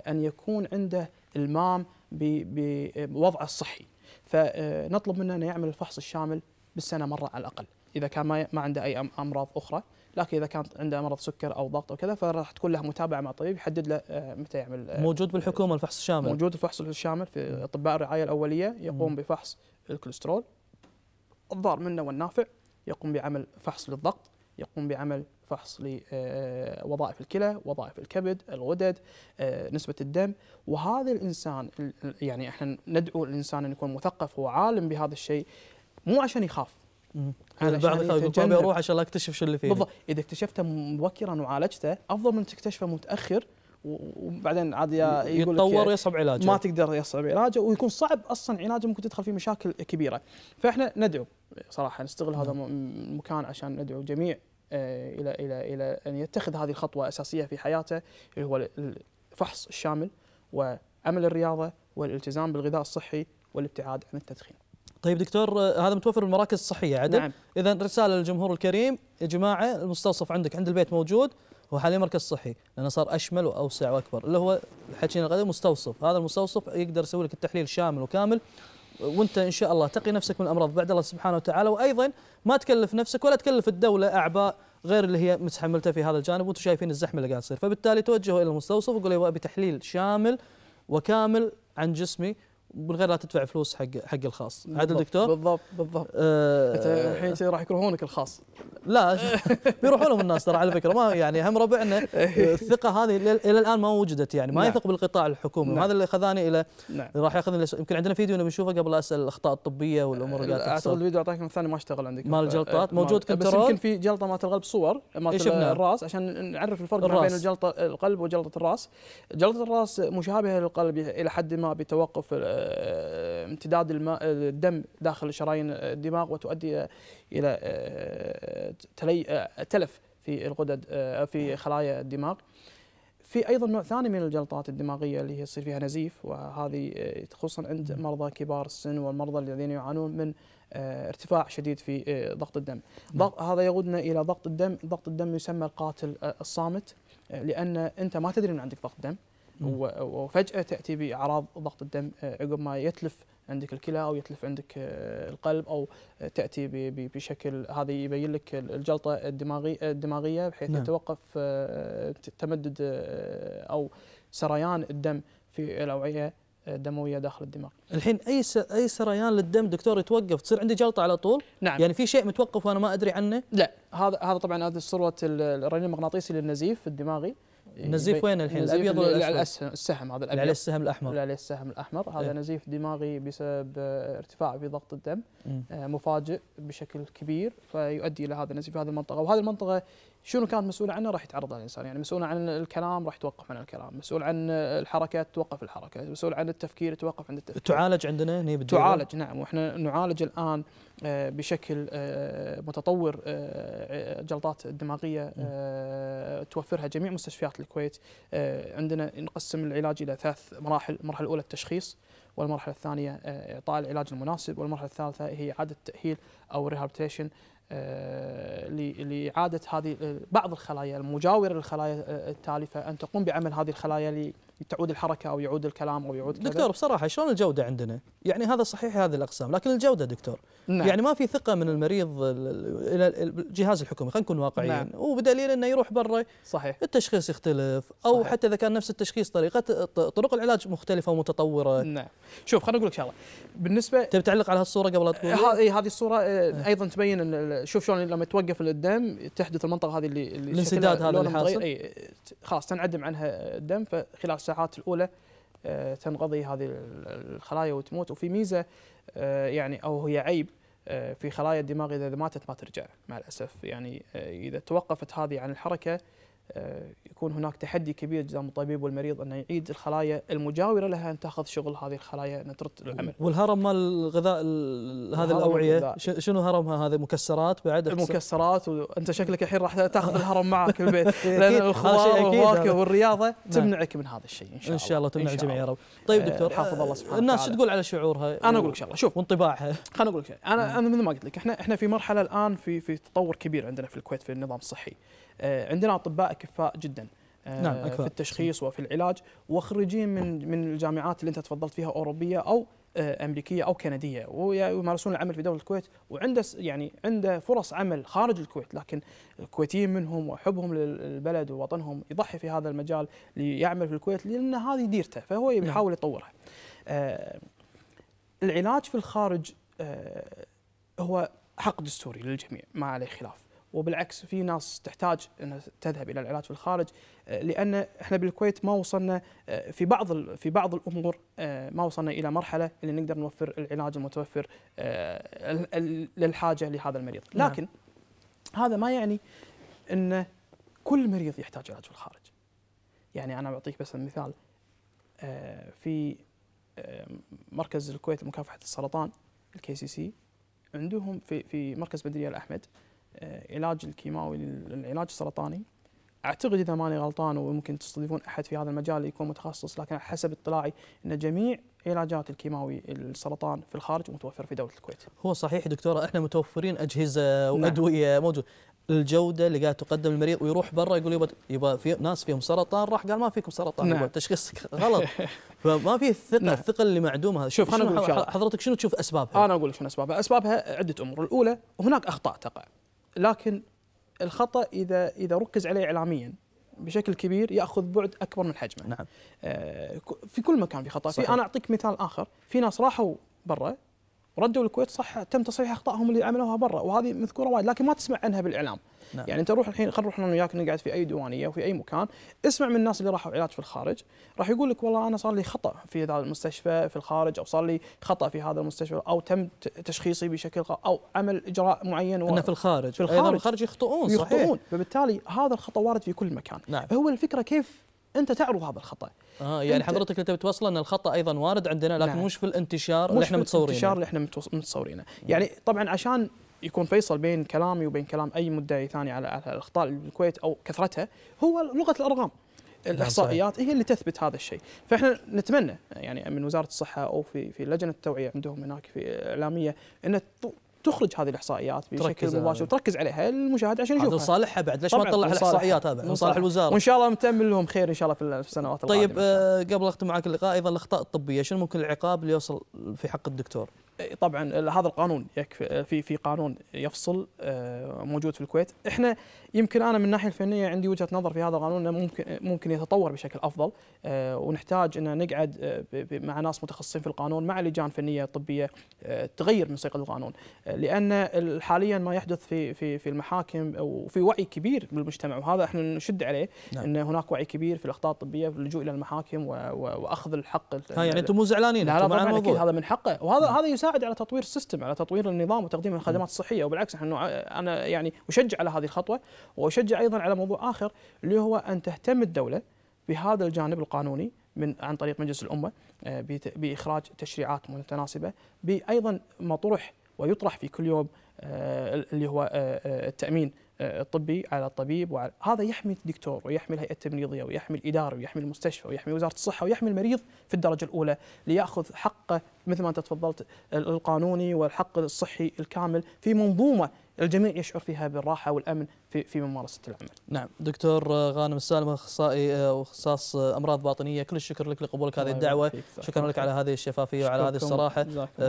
ان يكون عنده المام بوضعه الصحي فنطلب آه، منه أن يعمل الفحص الشامل بالسنة مرة على الأقل إذا كان ما عنده أي أمراض أخرى لكن اذا كانت عنده مرض سكر او ضغط او كذا فراح تكون له متابعه مع الطبيب يحدد له آه، متى يعمل آه، موجود بالحكومه الفحص الشامل موجود الفحص الشامل في اطباء الرعايه الاوليه يقوم بفحص الكوليسترول الضار منه والنافع يقوم بعمل فحص للضغط يقوم بعمل فحص لوظائف الكلى، وظائف الكبد، الغدد، آه، نسبة الدم، وهذا الإنسان يعني احنا ندعو الإنسان أن يكون مثقف وعالم بهذا الشيء مو عشان يخاف انا بعض يقول اروح عشان اكتشف شو اللي فيه بالضبط اذا اكتشفته مبكرا وعالجته افضل من تكتشفه متاخر وبعدين عاد يتطور ويصعب علاجه ما تقدر يصعب علاجه ويكون صعب اصلا علاجه ممكن تدخل في مشاكل كبيره فاحنا ندعو صراحه نستغل هذا نعم. المكان عشان ندعو جميع آه، الى الى الى ان يتخذ هذه الخطوه اساسيه في حياته اللي هو الفحص الشامل وعمل الرياضه والالتزام بالغذاء الصحي والابتعاد عن التدخين. طيب دكتور آه، هذا متوفر بالمراكز الصحيه عدل؟ نعم. اذا رساله للجمهور الكريم يا جماعه المستوصف عندك عند البيت موجود هو حاليا مركز صحي لانه صار اشمل واوسع واكبر اللي هو حكينا قبل مستوصف هذا المستوصف يقدر يسوي لك التحليل شامل وكامل وانت ان شاء الله تقي نفسك من الامراض بعد الله سبحانه وتعالى وايضا ما تكلف نفسك ولا تكلف الدوله اعباء غير اللي هي متحملته في هذا الجانب وانتم شايفين الزحمه اللي قاعد تصير فبالتالي توجهوا الى المستوصف وقولوا ابي تحليل شامل وكامل عن جسمي من غير لا تدفع فلوس حق حق الخاص عاد دكتور بالضبط بالضبط آه الحين راح يكرهونك الخاص لا [LAUGHS] بيروحون لهم الناس ترى على فكره ما يعني هم ربعنا [LAUGHS] إيه. الثقه هذه الى الان ما وجدت يعني ما نعم. يثق بالقطاع الحكومي نعم. وهذا اللي خذاني الى نعم. راح ياخذني يمكن عندنا فيديو بنشوفه قبل اسال الاخطاء الطبيه والامور اللي قاعده اعتقد الفيديو اعطاك الثاني ما اشتغل عندك مال الجلطات آه، موجود آه، كنترول بس يمكن في جلطه مالت القلب صور مالت الراس عشان نعرف الفرق ما بين الجلطه القلب وجلطه الراس جلطه الراس مشابهه للقلب الى حد ما بتوقف امتداد الماء الدم داخل شرايين الدماغ وتؤدي الى آه، تلي آه، تلف في الغدد آه، في خلايا الدماغ في ايضا نوع ثاني من الجلطات الدماغيه اللي هي يصير فيها نزيف وهذه خصوصا عند مرضى كبار السن والمرضى الذين يعانون من ارتفاع شديد في ضغط الدم ضغط هذا يقودنا الى ضغط الدم ضغط الدم يسمى القاتل الصامت لان انت ما تدري ان عندك ضغط دم وفجاه تاتي باعراض ضغط الدم آه، عقب ما يتلف عندك الكلى او يتلف عندك آه، القلب او تاتي بشكل هذا يبين لك الجلطه الدماغيه الدماغيه بحيث نعم. يتوقف آه، تمدد او سريان الدم في الاوعيه الدمويه داخل الدماغ. الحين اي اي سريان للدم دكتور يتوقف تصير عندي جلطه على طول؟ نعم يعني في شيء متوقف وانا ما ادري عنه؟ لا هذا هذا طبعا هذه صوره الرنين المغناطيسي للنزيف الدماغي النزيف إيه، وين الحين الابيض ولا على السهم هذا الابيض عليه السهم الاحمر اللي عليه السهم الاحمر هذا إيه؟ نزيف دماغي بسبب آه، ارتفاع في ضغط الدم آه، مفاجئ بشكل كبير فيؤدي الى هذا النزيف في هذه المنطقه وهذه المنطقه شنو كانت مسؤوله عنه راح يتعرض على الانسان يعني مسؤول عن الكلام راح يتوقف عن الكلام مسؤول عن الحركه توقف الحركه مسؤول عن التفكير توقف عند التفكير تعالج عندنا هنا تعالج نعم واحنا نعالج الان آه، بشكل آه، متطور آه، جلطات الدماغيه توفرها جميع مستشفيات الكويت عندنا نقسم العلاج الى ثلاث مراحل المرحله الاولى التشخيص والمرحله الثانيه اعطاء العلاج المناسب والمرحله الثالثه هي اعاده تاهيل او ريهابتيشن آه، لإعادة هذه آه، بعض الخلايا المجاورة للخلايا آه، التالفة أن تقوم بعمل هذه الخلايا تعود الحركه او يعود الكلام او يعود دكتور بصراحه شلون الجوده عندنا؟ يعني هذا صحيح هذه الاقسام لكن الجوده دكتور نعم. يعني ما في ثقه من المريض الى الجهاز الحكومي خلينا نكون واقعيين نعم. وبدليل انه يروح برا صحيح التشخيص يختلف او صحيح. حتى اذا كان نفس التشخيص طريقه طرق العلاج مختلفه ومتطوره نعم شوف خليني اقول لك شغله بالنسبه تبي تعلق على هالصوره قبل لا تقول اي هذه الصوره ايضا تبين ان شوف شلون لما يتوقف الدم تحدث المنطقه هذه اللي الانسداد هذا اللي حاصل اي خلاص تنعدم عنها الدم فخلال الساعات الاولى آه، تنقضي هذه الخلايا وتموت وفي ميزه آه، يعني او هي عيب آه، في خلايا الدماغ اذا ماتت ما ترجع مع الاسف يعني اذا توقفت هذه عن الحركه آه، يكون هناك تحدي كبير جزام الطبيب والمريض انه يعيد الخلايا المجاوره لها ان تاخذ شغل هذه الخلايا ان ترد العمل. والهرم مال الغذاء هذه الاوعيه شنو هرمها هذا مكسرات بعد المكسرات وانت شكلك الحين راح تاخذ الهرم معك البيت [LAUGHS] لان الخضار والفواكه والرياضه نعم. تمنعك من هذا الشيء ان شاء الله. ان شاء الله تمنع الجميع يا رب. طيب آه، دكتور حافظ الله سبحانه الناس شو تقول على شعورها؟ انا اقول لك شغله شوف وانطباعها خليني اقول لك انا نعم. انا مثل ما قلت لك احنا احنا في مرحله الان في في تطور كبير عندنا في الكويت في النظام الصحي. آه، عندنا اطباء اكفاء جدا آه، نعم أكثر. في التشخيص وفي العلاج وخريجين من من الجامعات اللي انت تفضلت فيها اوروبيه او آه، امريكيه او كنديه ويمارسون العمل في دوله الكويت وعنده يعني عنده فرص عمل خارج الكويت لكن الكويتيين منهم وحبهم للبلد ووطنهم يضحي في هذا المجال ليعمل في الكويت لان هذه ديرته فهو نعم. يحاول يطورها. العلاج في الخارج هو حق دستوري للجميع ما عليه خلاف وبالعكس في ناس تحتاج انها تذهب الى العلاج في الخارج آه، لان احنا بالكويت ما وصلنا آه، في بعض في بعض الامور آه، ما وصلنا الى مرحله اللي نقدر نوفر العلاج المتوفر للحاجه لهذا المريض، نعم. لكن هذا ما يعني ان كل مريض يحتاج علاج في الخارج. يعني انا بعطيك بس مثال في مركز الكويت لمكافحه السرطان الكي سي سي عندهم في في مركز بدريه الاحمد علاج الكيماوي العلاج السرطاني اعتقد اذا ماني غلطان وممكن تستضيفون احد في هذا المجال يكون متخصص لكن حسب اطلاعي ان جميع علاجات الكيماوي السرطان في الخارج متوفره في دوله الكويت. هو صحيح دكتوره احنا متوفرين اجهزه نعم. وادويه نعم. موجوده الجوده اللي قاعد تقدم المريض ويروح برا يقول يبا يبا في ناس فيهم سرطان راح قال ما فيكم سرطان نعم. تشخيصك [LAUGHS] غلط فما في الثقه نعم. الثقه اللي معدومه هذا شوف شنو حضرتك شنو تشوف اسبابها؟ انا اقول لك شنو اسبابها؟ اسبابها عده امور، الاولى هناك اخطاء تقع لكن الخطا اذا اذا ركز عليه اعلاميا بشكل كبير ياخذ بعد اكبر من حجمه نعم آه، في كل مكان في خطا صحيح. في انا اعطيك مثال اخر في ناس راحوا برا ردوا الكويت صح تم تصحيح اخطائهم اللي عملوها برا وهذه مذكوره وايد لكن ما تسمع عنها بالاعلام نعم. يعني انت روح الحين خلينا نروح انا وياك نقعد في اي ديوانيه وفي اي مكان اسمع من الناس اللي راحوا علاج في الخارج راح يقول لك والله انا صار لي خطا في هذا المستشفى في الخارج او صار لي خطا في هذا المستشفى او تم تشخيصي بشكل او عمل اجراء معين و... انه في الخارج في الخارج, الخارج يخطئون صحيح يخطئون فبالتالي هذا الخطا وارد في كل مكان نعم. هو الفكره كيف انت تعرض هذا الخطا اه يعني انت حضرتك انت بتوصل ان الخطا ايضا وارد عندنا لكن نعم مش في الانتشار اللي احنا متصورينه الانتشار اللي احنا متصورينه يعني طبعا عشان يكون فيصل بين كلامي وبين كلام اي مدعي ثاني على, على الاخطاء الكويت او كثرتها هو لغه الارقام نعم، الاحصائيات هي اللي تثبت هذا الشيء، فاحنا نتمنى يعني من وزاره الصحه او في في لجنه التوعيه عندهم هناك في اعلاميه ان تخرج هذه الاحصائيات بشكل مباشر وتركز عليها المشاهد عشان يشوفها صالحها بعد ليش ما تطلع الاحصائيات هذا من صالح الوزاره وان شاء الله نتامل لهم خير ان شاء الله في السنوات طيب القادمه طيب آه، قبل اختم معك اللقاء ايضا الاخطاء الطبيه شنو ممكن العقاب اللي يوصل في حق الدكتور؟ طبعا هذا القانون يكفي في في قانون يفصل آه، موجود في الكويت احنا يمكن انا من الناحيه الفنيه عندي وجهه نظر في هذا القانون انه ممكن ممكن يتطور بشكل افضل آه، ونحتاج ان نقعد مع ناس متخصصين في القانون مع لجان فنيه طبيه تغير من صيغه القانون لان حاليا ما يحدث في في في المحاكم وفي وعي كبير بالمجتمع وهذا احنا نشد عليه نعم. ان هناك وعي كبير في الاخطاء الطبيه في اللجوء الى المحاكم واخذ الحق ها يعني انتم مو زعلانين لا طبعا اكيد هذا من حقه وهذا نعم. هذا يساعد على تطوير السيستم على تطوير النظام وتقديم نعم. الخدمات الصحيه وبالعكس احنا انا يعني اشجع على هذه الخطوه واشجع ايضا على موضوع اخر اللي هو ان تهتم الدوله بهذا الجانب القانوني من عن طريق مجلس الامه آه، باخراج تشريعات متناسبه بايضا مطروح ويطرح في كل يوم آه، اللي هو آه، آه، التامين الطبي على الطبيب وعلى هذا يحمي الدكتور ويحمي الهيئه التمريضيه ويحمي الاداره ويحمي المستشفى ويحمي وزاره الصحه ويحمي المريض في الدرجه الاولى لياخذ حقه مثل ما انت تفضلت القانوني والحق الصحي الكامل في منظومه الجميع يشعر فيها بالراحة والأمن في, في ممارسة العمل نعم دكتور آه، غانم السالم أخصائي آه، واختصاص آه، أمراض باطنية كل الشكر لك لقبولك هذه الدعوة شكرا لك على هذه الشفافية وعلى هذه الصراحة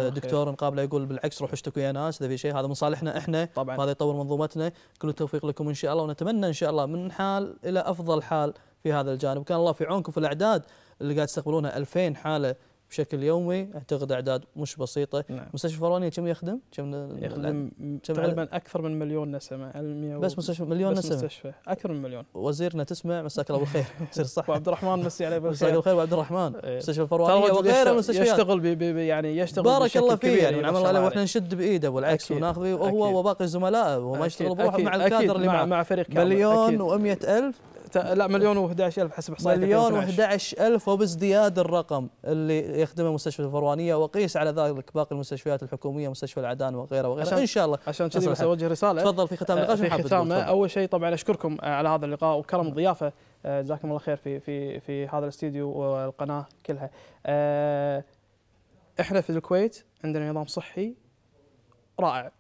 دكتور نقابله يقول بالعكس روح اشتكوا يا ناس إذا في شيء هذا من صالحنا إحنا طبعا وهذا يطور منظومتنا كل التوفيق لكم إن شاء الله ونتمنى إن شاء الله من حال إلى أفضل حال في هذا الجانب كان الله في عونكم في الأعداد اللي قاعد تستقبلونها 2000 حالة بشكل يومي اعتقد اعداد مش بسيطه نعم. مستشفى الفرعوني كم يخدم كم يخدم تقريبا اكثر من مليون نسمه بس مستشفى مليون بس نسمه مستشفى اكثر من مليون وزيرنا تسمع مساك الله بالخير [LAUGHS] يصير صح وعبد الرحمن مسي عليه بالخير مساك الخير وعبد الرحمن إيه. مستشفى الفرعوني وغيره المستشفيات يشتغل بي بي يعني يشتغل بارك الله فيه يعني نعم الله واحنا نشد بايده والعكس وناخذ وهو وباقي زملائه وما يشتغل بروحه مع الكادر اللي مع فريق كامل مليون و100000 لا مليون و11 الف حسب احصائيات مليون و11 الف وبازدياد الرقم اللي يخدمه مستشفى الفروانيه وقيس على ذلك باقي المستشفيات الحكوميه مستشفى العدان وغيره وغيره ان شاء الله عشان كذي بس اوجه رساله تفضل في ختام النقاش آه، في ختام اول شيء طبعا اشكركم على هذا اللقاء وكرم الضيافه آه، جزاكم الله خير في في في هذا الاستديو والقناه كلها آه، احنا في الكويت عندنا نظام صحي رائع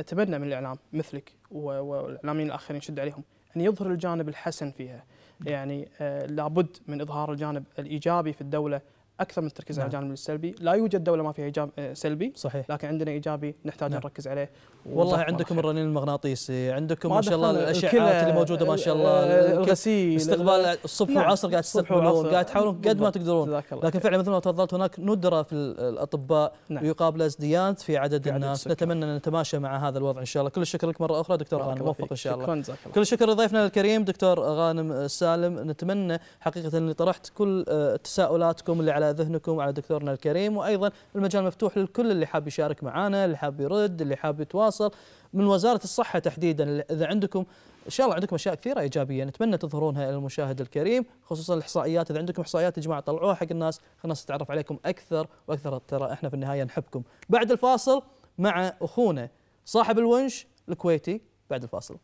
نتمنى من الاعلام مثلك والاعلاميين الاخرين نشد عليهم أن يظهر الجانب الحسن فيها يعني آه، لابد من إظهار الجانب الإيجابي في الدولة اكثر من التركيز نعم. على الجانب السلبي، لا يوجد دوله ما فيها ايجاب آه، سلبي صحيح لكن عندنا ايجابي نحتاج نعم. نركز عليه والله عندكم الرنين المغناطيسي، عندكم ما شاء الله الاشعه اللي موجوده ما شاء آه، الله آه، الغسيل استقبال الصبح نعم. والعصر قاعد تستقبلون قاعد تحاولون قد ما تقدرون لكن فعلا مثل ما تفضلت هناك ندره في الاطباء نعم. ويقابل ازدياد في عدد في الناس، عدد نتمنى ان نتماشى مع هذا الوضع ان شاء الله، كل الشكر لك مره اخرى دكتور غانم موفق ان شاء الله كل الشكر لضيفنا الكريم دكتور غانم السالم نتمنى حقيقه اني طرحت كل تساؤلاتكم اللي على ذهنكم على دكتورنا الكريم وايضا المجال مفتوح للكل اللي حاب يشارك معنا اللي حاب يرد اللي حاب يتواصل من وزاره الصحه تحديدا اذا عندكم ان شاء الله عندكم اشياء كثيره ايجابيه نتمنى تظهرونها الى المشاهد الكريم خصوصا الاحصائيات اذا عندكم احصائيات يا جماعه طلعوها حق الناس خلينا نتعرف عليكم اكثر واكثر ترى احنا في النهايه نحبكم بعد الفاصل مع اخونا صاحب الونش الكويتي بعد الفاصل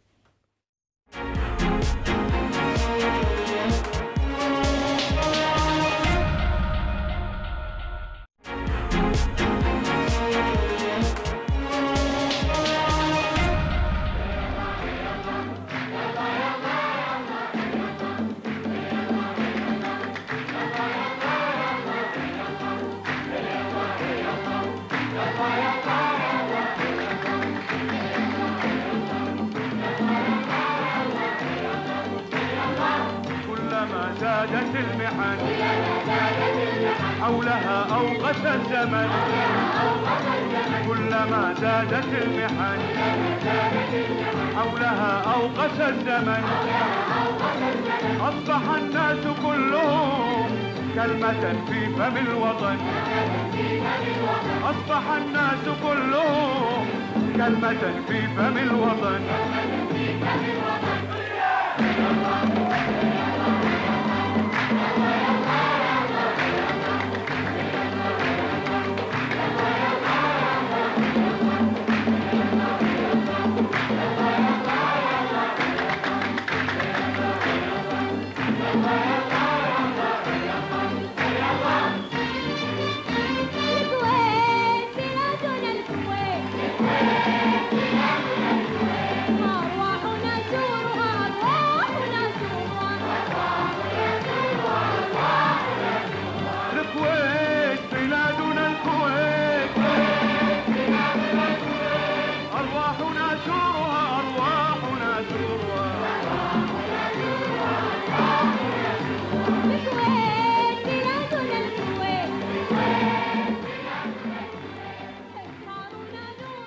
حولها أوقت الزمن كلما زادت المحن حولها أوقت الزمن أصبح الناس كلهم كلمة في فم الوطن أصبح الناس كلهم كلمة في فم الوطن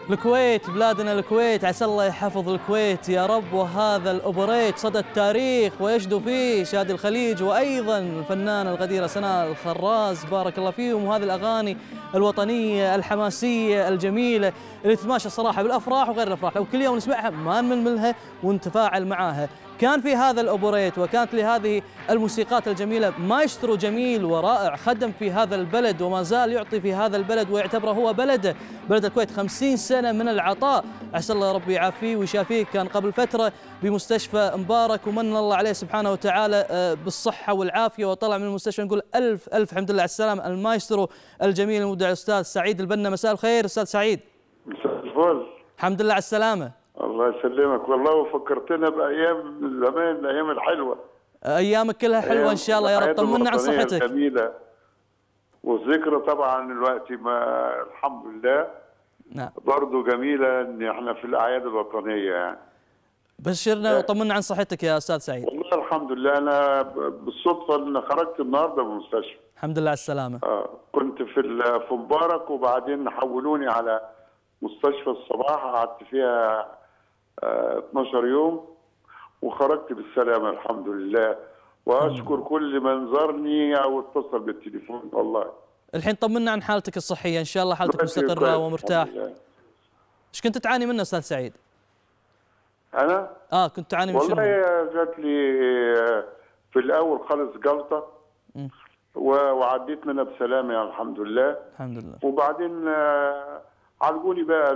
الكويت بلادنا الكويت عسى الله يحفظ الكويت يا رب وهذا الأوبريت صدى التاريخ ويشدو فيه شادي الخليج وأيضا الفنانة القديرة سناء الخراز بارك الله فيهم وهذه الأغاني الوطنية الحماسية الجميلة اللي تتماشى صراحة بالأفراح وغير الأفراح وكل يوم نسمعها ما نمل منها ونتفاعل معاها كان في هذا الأوبريت وكانت لهذه الموسيقات الجميلة مايسترو جميل ورائع خدم في هذا البلد وما زال يعطي في هذا البلد ويعتبره هو بلده بلد الكويت خمسين سنة من العطاء عسى الله ربي يعافيه ويشافيه كان قبل فترة بمستشفى مبارك ومن الله عليه سبحانه وتعالى آه، بالصحة والعافية وطلع من المستشفى نقول ألف ألف الحمد لله على السلامة المايسترو الجميل المبدع الأستاذ سعيد البنا مساء الخير أستاذ سعيد مساء الحمد لله على السلامة الله يسلمك والله فكرتنا بايام زمان الايام الحلوه ايامك كلها حلوه أيام ان شاء الله يا رب طمنا عن صحتك جميله والذكرى طبعا الوقت ما الحمد لله نعم برضه جميله ان احنا في الاعياد الوطنيه يعني بشرنا آه. وطمنا عن صحتك يا استاذ سعيد والله الحمد لله انا بالصدفه ان خرجت النهارده من المستشفى الحمد لله على السلامه آه كنت في في مبارك وبعدين حولوني على مستشفى الصباح قعدت فيها 12 يوم وخرجت بالسلامه الحمد لله واشكر كل من زارني او اتصل بالتليفون والله الحين طمنا عن حالتك الصحيه ان شاء الله حالتك مستقره ومرتاح ايش كنت تعاني منه استاذ سعيد انا اه كنت تعاني من والله جات لي آه، في الاول خالص جلطه وعديت منها بسلامه الحمد لله الحمد لله وبعدين آه، عالجوني بقى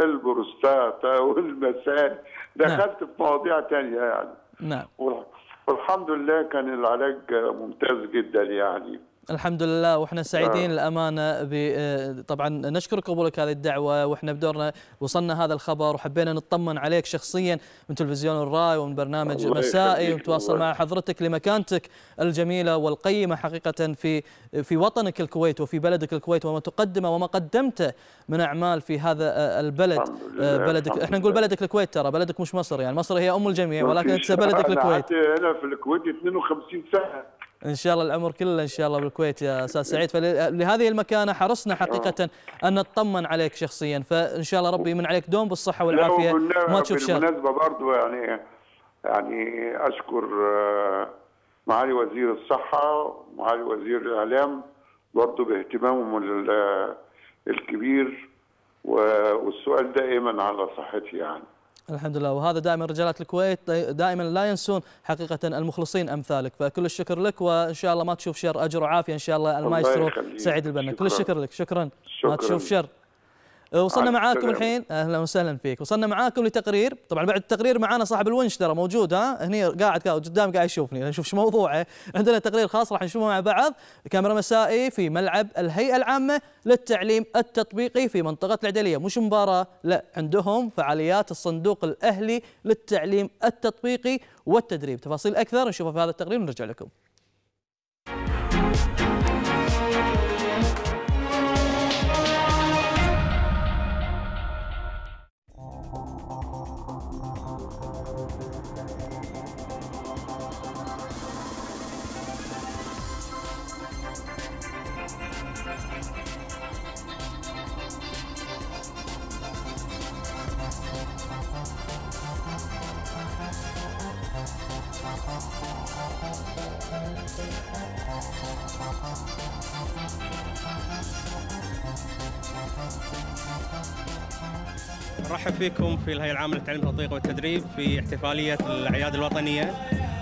البروستاتا والمسان نعم. دخلت نعم. في مواضيع تانية يعني نعم والحمد لله كان العلاج ممتاز جدا يعني الحمد لله واحنا سعيدين الامانه آه، طبعا نشكر قبولك هذه الدعوه واحنا بدورنا وصلنا هذا الخبر وحبينا نطمن عليك شخصيا من تلفزيون الراي ومن برنامج مسائي ونتواصل مع حضرتك لمكانتك الجميله والقيمه حقيقه في في وطنك الكويت وفي بلدك الكويت وما تقدمه وما قدمته من اعمال في هذا آه، البلد آه، بلدك احنا نقول بلدك الكويت ترى بلدك مش مصر يعني مصر هي ام الجميع ولكن انت بلدك [LAUGHS] الكويت انا في الكويت 52 سنه ان شاء الله الامر كله ان شاء الله بالكويت يا استاذ سعيد فلهذه المكانه حرصنا حقيقه ان نطمن عليك شخصيا فان شاء الله ربي يمن عليك دوم بالصحه والعافيه وما تشوف شر بالمناسبه برضه يعني يعني اشكر آه، معالي وزير الصحه ومعالي وزير الاعلام برضه باهتمامهم آه، الكبير والسؤال دائما على صحتي يعني الحمد لله وهذا دائما رجالات الكويت دائما لا ينسون حقيقة المخلصين أمثالك فكل الشكر لك وإن شاء الله ما تشوف شر أجر وعافية إن شاء الله المايسترو سعيد البنا كل الشكر لك شكرا, شكرا. ما تشوف شر وصلنا معاكم الحين اهلا وسهلا فيك وصلنا معاكم لتقرير طبعا بعد التقرير معانا صاحب الونش ترى موجود ها هني قاعد قدام قاعد يشوفني نشوف شو موضوعه عندنا تقرير خاص راح نشوفه مع بعض كاميرا مسائي في ملعب الهيئه العامه للتعليم التطبيقي في منطقه العدليه مش مباراه لا عندهم فعاليات الصندوق الاهلي للتعليم التطبيقي والتدريب تفاصيل اكثر نشوفها في هذا التقرير ونرجع لكم فيكم في هذه العامه للتعليم التطبيق والتدريب في احتفالية الأعياد الوطنية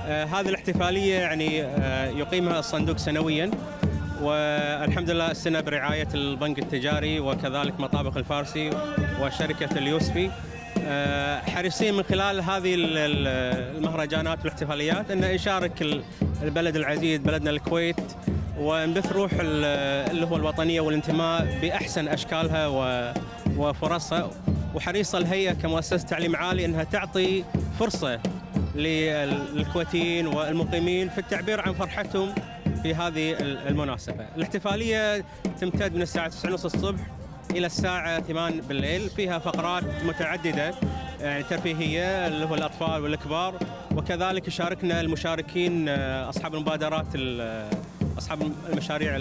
آه هذه الاحتفالية يعني آه يقيمها الصندوق سنويا والحمد لله السنة برعاية البنك التجاري وكذلك مطابخ الفارسي وشركة اليوسفي آه، حريصين من خلال هذه المهرجانات والاحتفاليات أن يشارك البلد العزيز بلدنا الكويت ونبث روح اللي هو الوطنيه والانتماء باحسن اشكالها وفرصها وحريصه الهيئه كمؤسسه تعليم عالي انها تعطي فرصه للكويتيين والمقيمين في التعبير عن فرحتهم في هذه المناسبة الاحتفالية تمتد من الساعة 9:30 الصبح إلى الساعة 8 بالليل فيها فقرات متعددة يعني ترفيهية اللي هو الأطفال والكبار وكذلك يشاركنا المشاركين آه، أصحاب المبادرات اصحاب المشاريع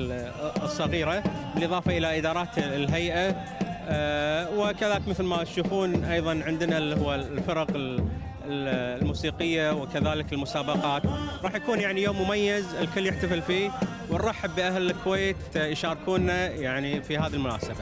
الصغيره بالاضافه الى ادارات الهيئه آه، وكذلك مثل ما تشوفون ايضا عندنا اللي هو الفرق الموسيقيه وكذلك المسابقات راح يكون يعني يوم مميز الكل يحتفل فيه ونرحب باهل الكويت يشاركونا يعني في هذه المناسبه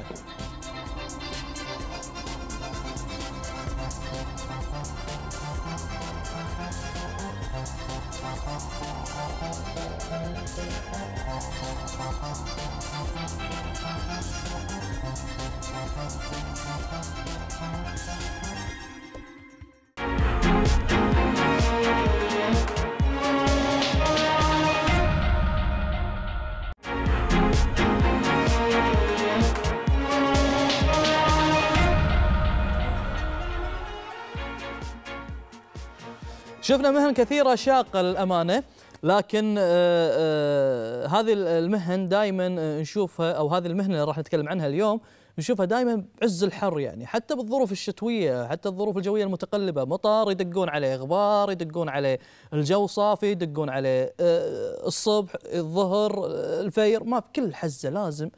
شفنا مهن كثيرة شاقة للأمانة لكن آه، آه، هذه المهن دائما آه، نشوفها أو هذه المهنة اللي راح نتكلم عنها اليوم نشوفها دائما بعز الحر يعني حتى بالظروف الشتويه حتى الظروف الجويه المتقلبه مطر يدقون عليه غبار يدقون عليه الجو صافي يدقون عليه الصبح الظهر الفير ما بكل حزه لازم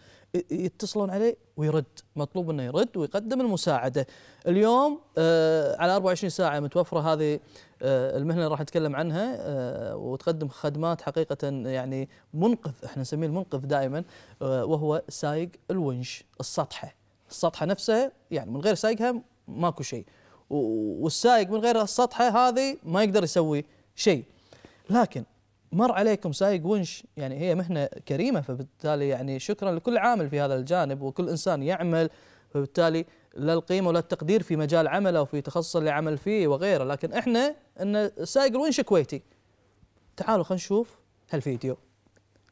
يتصلون عليه ويرد مطلوب انه يرد ويقدم المساعده اليوم آه، على 24 ساعه متوفره هذه آه، المهنه اللي راح نتكلم عنها آه، وتقدم خدمات حقيقه يعني منقذ احنا نسميه المنقذ دائما وهو سايق الونش السطحه السطحه نفسها يعني من غير سايقها ماكو شيء والسايق من غير السطحه هذه ما يقدر يسوي شيء لكن مر عليكم سايق ونش يعني هي مهنة كريمة فبالتالي يعني شكرا لكل عامل في هذا الجانب وكل إنسان يعمل فبالتالي لا القيمة ولا التقدير في مجال عمله وفي تخصص اللي عمل فيه وغيره لكن احنا ان سايق الونش كويتي تعالوا خلينا نشوف هالفيديو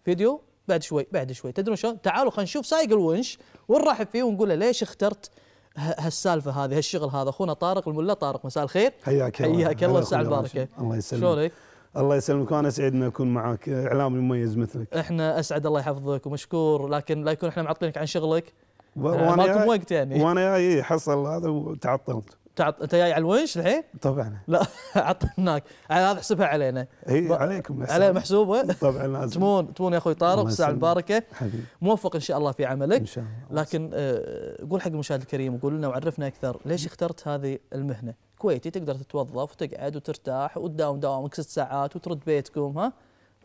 فيديو بعد شوي بعد شوي تدرون شلون تعالوا خلينا نشوف سايق الونش ونرحب فيه ونقول له ليش اخترت هالسالفه هذه هالشغل هذا اخونا طارق الملا طارق مساء الخير حياك الله حياك الله الساعه الباركه الله يسلمك شلونك الله يسلمك وانا سعيد ان اكون معاك اعلامي مميز مثلك. احنا اسعد الله يحفظك ومشكور لكن لا يكون احنا معطينك عن شغلك. آه، وانا ماكم وقت يعني. وانا جاي إيه، حصل هذا وتعطلت. تعط... انت جاي على الونش الحين؟ طبعا لا [LAUGHS] على هذا احسبها علينا هي ب... عليكم محسوب. عليها محسوبه طبعا لازم تمون تمون يا اخوي طارق الساعه المباركه حبيبي موفق ان شاء الله في عملك ان شاء الله لكن آه... قول حق المشاهد الكريم وقول لنا وعرفنا اكثر ليش اخترت هذه المهنه؟ كويتي تقدر تتوظف وتقعد وترتاح وتداوم دوامك ست ساعات وترد بيتكم ها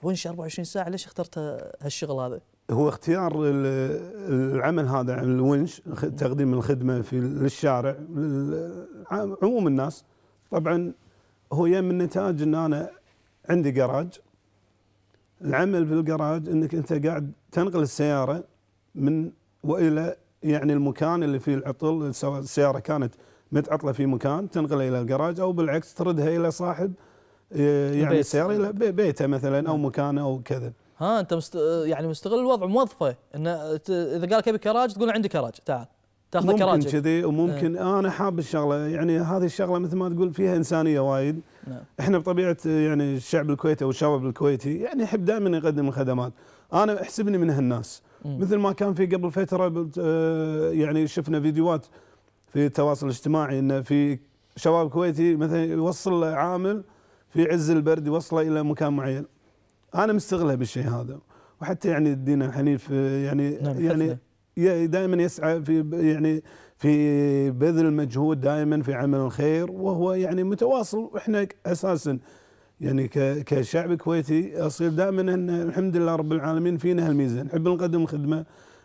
وانش 24 ساعه ليش اخترت هالشغل هذا؟ هو اختيار العمل هذا عن الونش تقديم الخدمه في للشارع عموم الناس طبعا هو يم من نتاج ان انا عندي جراج العمل بالجراج انك انت قاعد تنقل السياره من والى يعني المكان اللي فيه العطل سواء السياره كانت متعطله في مكان تنقل الى الجراج او بالعكس تردها الى صاحب آه، يعني السياره الى بيته مثلا او نعم. مكانه او كذا. ها انت مست... يعني مستغل الوضع موظفه انه اذا قال لك ابي كراج تقول عندي كراج تعال تاخذ كراج ممكن كذي وممكن اه. انا حاب الشغله يعني هذه الشغله مثل ما تقول فيها انسانيه وايد نعم. احنا بطبيعه يعني الشعب الكويتي او الشباب الكويتي يعني يحب دائما يقدم الخدمات انا احسبني من هالناس مثل ما كان في قبل فتره آه، يعني شفنا فيديوهات في التواصل الاجتماعي ان في شباب كويتي مثلا يوصل عامل في عز البرد يوصله الى مكان معين. انا مستغله بالشيء هذا وحتى يعني الدين الحنيف يعني نعم، يعني دائما يسعى في يعني في بذل مجهود دائما في عمل الخير وهو يعني متواصل واحنا اساسا يعني كشعب كويتي اصير دائما ان الحمد لله رب العالمين فينا هالميزه نحب نقدم خدمه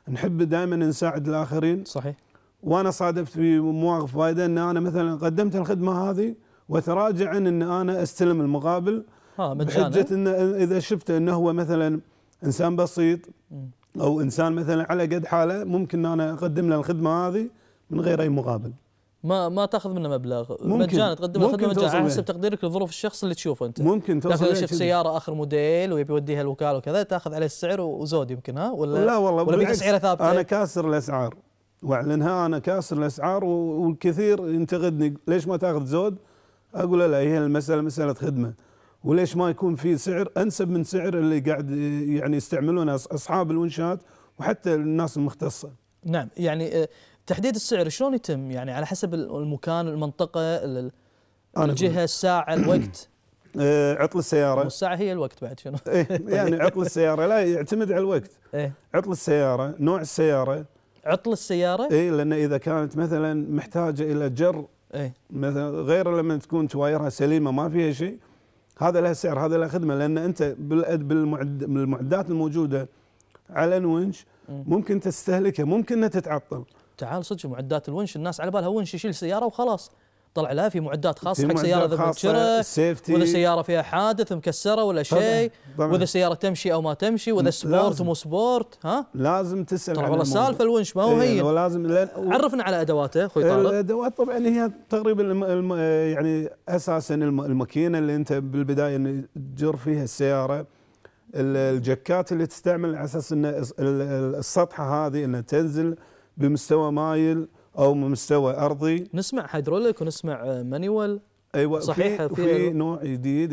نحب دائما نساعد الاخرين صحيح وانا صادفت في مواقف وايده ان انا مثلا قدمت الخدمه هذه وتراجع ان انا استلم المقابل بحجه ان اذا شفت انه هو مثلا انسان بسيط او انسان مثلا على قد حاله ممكن انا اقدم له الخدمه هذه من غير اي مقابل ما ما تاخذ منه مبلغ مجانا تقدم الخدمه مجانا على حسب تقديرك لظروف الشخص اللي تشوفه انت ممكن توصل لكن شفت سياره اخر موديل ويبي يوديها الوكاله وكذا تاخذ عليه السعر وزود يمكن ها ولا لا والله ولا سعره ثابته انا كاسر الاسعار واعلنها انا كاسر الاسعار والكثير ينتقدني ليش ما تاخذ زود؟ اقول له لا هي المساله مساله خدمه وليش ما يكون في سعر انسب من سعر اللي قاعد يعني يستعملونه اصحاب الونشات وحتى الناس المختصه. نعم يعني آه، تحديد السعر شلون يتم؟ يعني على حسب المكان المنطقه الجهه الساعه الوقت [CLEARS THROAT] آه، عطل السياره والساعه هي الوقت بعد شنو؟ إيه، يعني عطل السياره لا يعتمد على الوقت. إيه. عطل السياره، نوع السياره عطل السياره اي لان اذا كانت مثلا محتاجه الى جر اي مثلا غير لما تكون توايرها سليمه ما فيها شيء هذا له سعر هذا له خدمه لان انت بالمعدات الموجوده على الونش ممكن تستهلكها ممكن انها تتعطل تعال صدق معدات الونش الناس على بالها ونش يشيل سياره وخلاص طلع لها في معدات خاصه حق سياره ذا ولا سياره فيها حادث مكسره ولا شيء واذا السياره تمشي او ما تمشي واذا سبورت مو سبورت ها لازم تسال طبعا والله السالفه الونش ما هو إيه، هي ولازم عرفنا على ادواته اخوي طارق الادوات طبعا هي تقريبا الم... الم... يعني اساسا الم... الماكينه اللي انت بالبدايه تجر فيها السياره الجكات اللي تستعمل على اساس ان السطحه هذه انها تنزل بمستوى مايل او مستوى ارضي نسمع هيدروليك ونسمع آه, مانيوال ايوه صحيح في, في أيوة. نوع جديد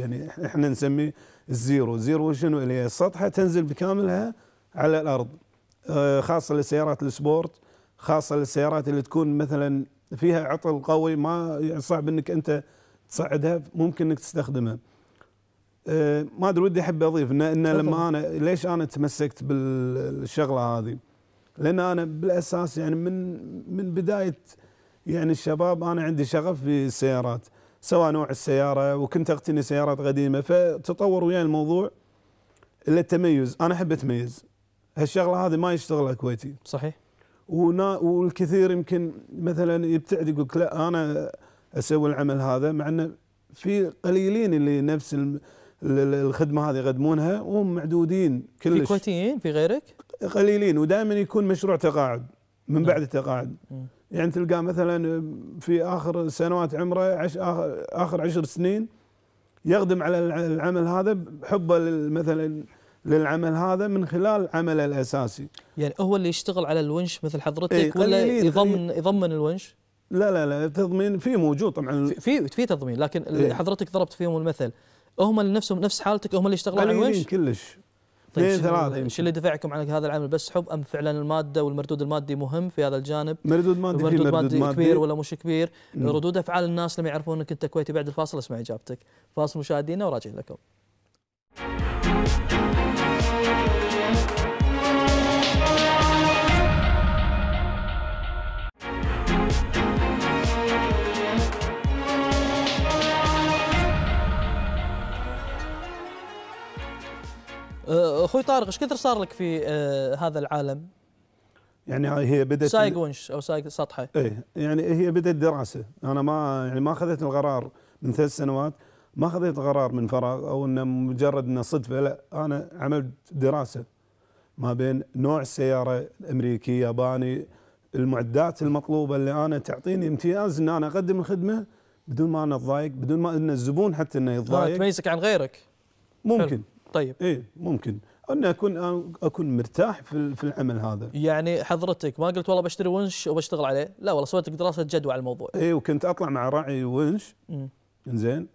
يعني احنا نسميه الزيرو زيرو شنو اللي هي السطحه تنزل بكاملها على الارض آه، خاصه للسيارات السبورت خاصه للسيارات اللي تكون مثلا فيها عطل قوي ما يعني صعب انك انت تصعدها ممكن انك تستخدمها آه، ما ادري ودي احب اضيف إن لما انا ليش انا تمسكت بالشغله هذه لان انا بالاساس يعني من من بدايه يعني الشباب انا عندي شغف بالسيارات سواء نوع السياره وكنت اقتني سيارات قديمه فتطور وياي يعني الموضوع الا التميز انا احب اتميز هالشغله هذه ما يشتغلها كويتي صحيح ونا والكثير يمكن مثلا يبتعد يقول لا انا اسوي العمل هذا مع انه في قليلين اللي نفس الخدمه هذه يقدمونها وهم معدودين كلش في كويتيين في غيرك؟ قليلين ودائما يكون مشروع تقاعد من نعم. بعد التقاعد يعني تلقاه مثلا في اخر سنوات عمره عش آخر, عشر سنين يقدم على العمل هذا بحبه مثلا للعمل هذا من خلال عمله الاساسي. يعني هو اللي يشتغل على الونش مثل حضرتك ايه ولا يضمن يضمن الونش؟ لا لا لا تضمين في موجود طبعا في في تضمين لكن ايه حضرتك ضربت فيهم المثل هم نفسهم نفس حالتك هم اللي يشتغلون على الونش؟ كلش اثنين ثلاثة شو اللي دفعكم عن هذا العمل بس حب ام فعلا الماده والمردود المادي مهم في هذا الجانب؟ مردود مادي مردود مردود مادي, مادي كبير ولا مش كبير؟ ردود افعال الناس لما يعرفون انك انت كويتي بعد الفاصل اسمع اجابتك، فاصل مشاهدينا وراجعين لكم. أه، اخوي طارق ايش كثر صار لك في أه، هذا العالم؟ يعني هي بدات سايق ونش او سايق سطحه اي يعني هي بدات دراسه انا ما يعني ما اخذت القرار من ثلاث سنوات ما اخذت قرار من فراغ او انه مجرد انه صدفه لا انا عملت دراسه ما بين نوع السياره الامريكي ياباني المعدات المطلوبه اللي انا تعطيني امتياز ان انا اقدم الخدمه بدون ما انا اتضايق بدون ما ان الزبون حتى انه يتضايق آه، تميزك عن غيرك ممكن طيب اي ممكن ان اكون اكون مرتاح في في العمل هذا يعني حضرتك ما قلت والله بشتري ونش وبشتغل عليه لا والله سويت دراسه جدوى على الموضوع اي وكنت اطلع مع راعي ونش زين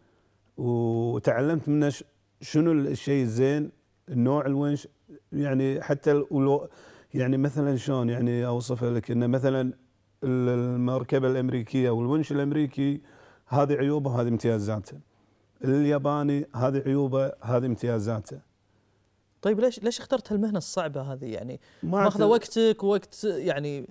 وتعلمت منه شنو الشيء الزين نوع الونش يعني حتى ولو يعني مثلا شلون يعني اوصفها لك انه مثلا المركبه الامريكيه والونش الامريكي هذه عيوبه وهذه امتيازاته الياباني هذه عيوبه هذه امتيازاته طيب ليش ليش اخترت هالمهنه الصعبه هذه يعني ماخذه وقتك وقت يعني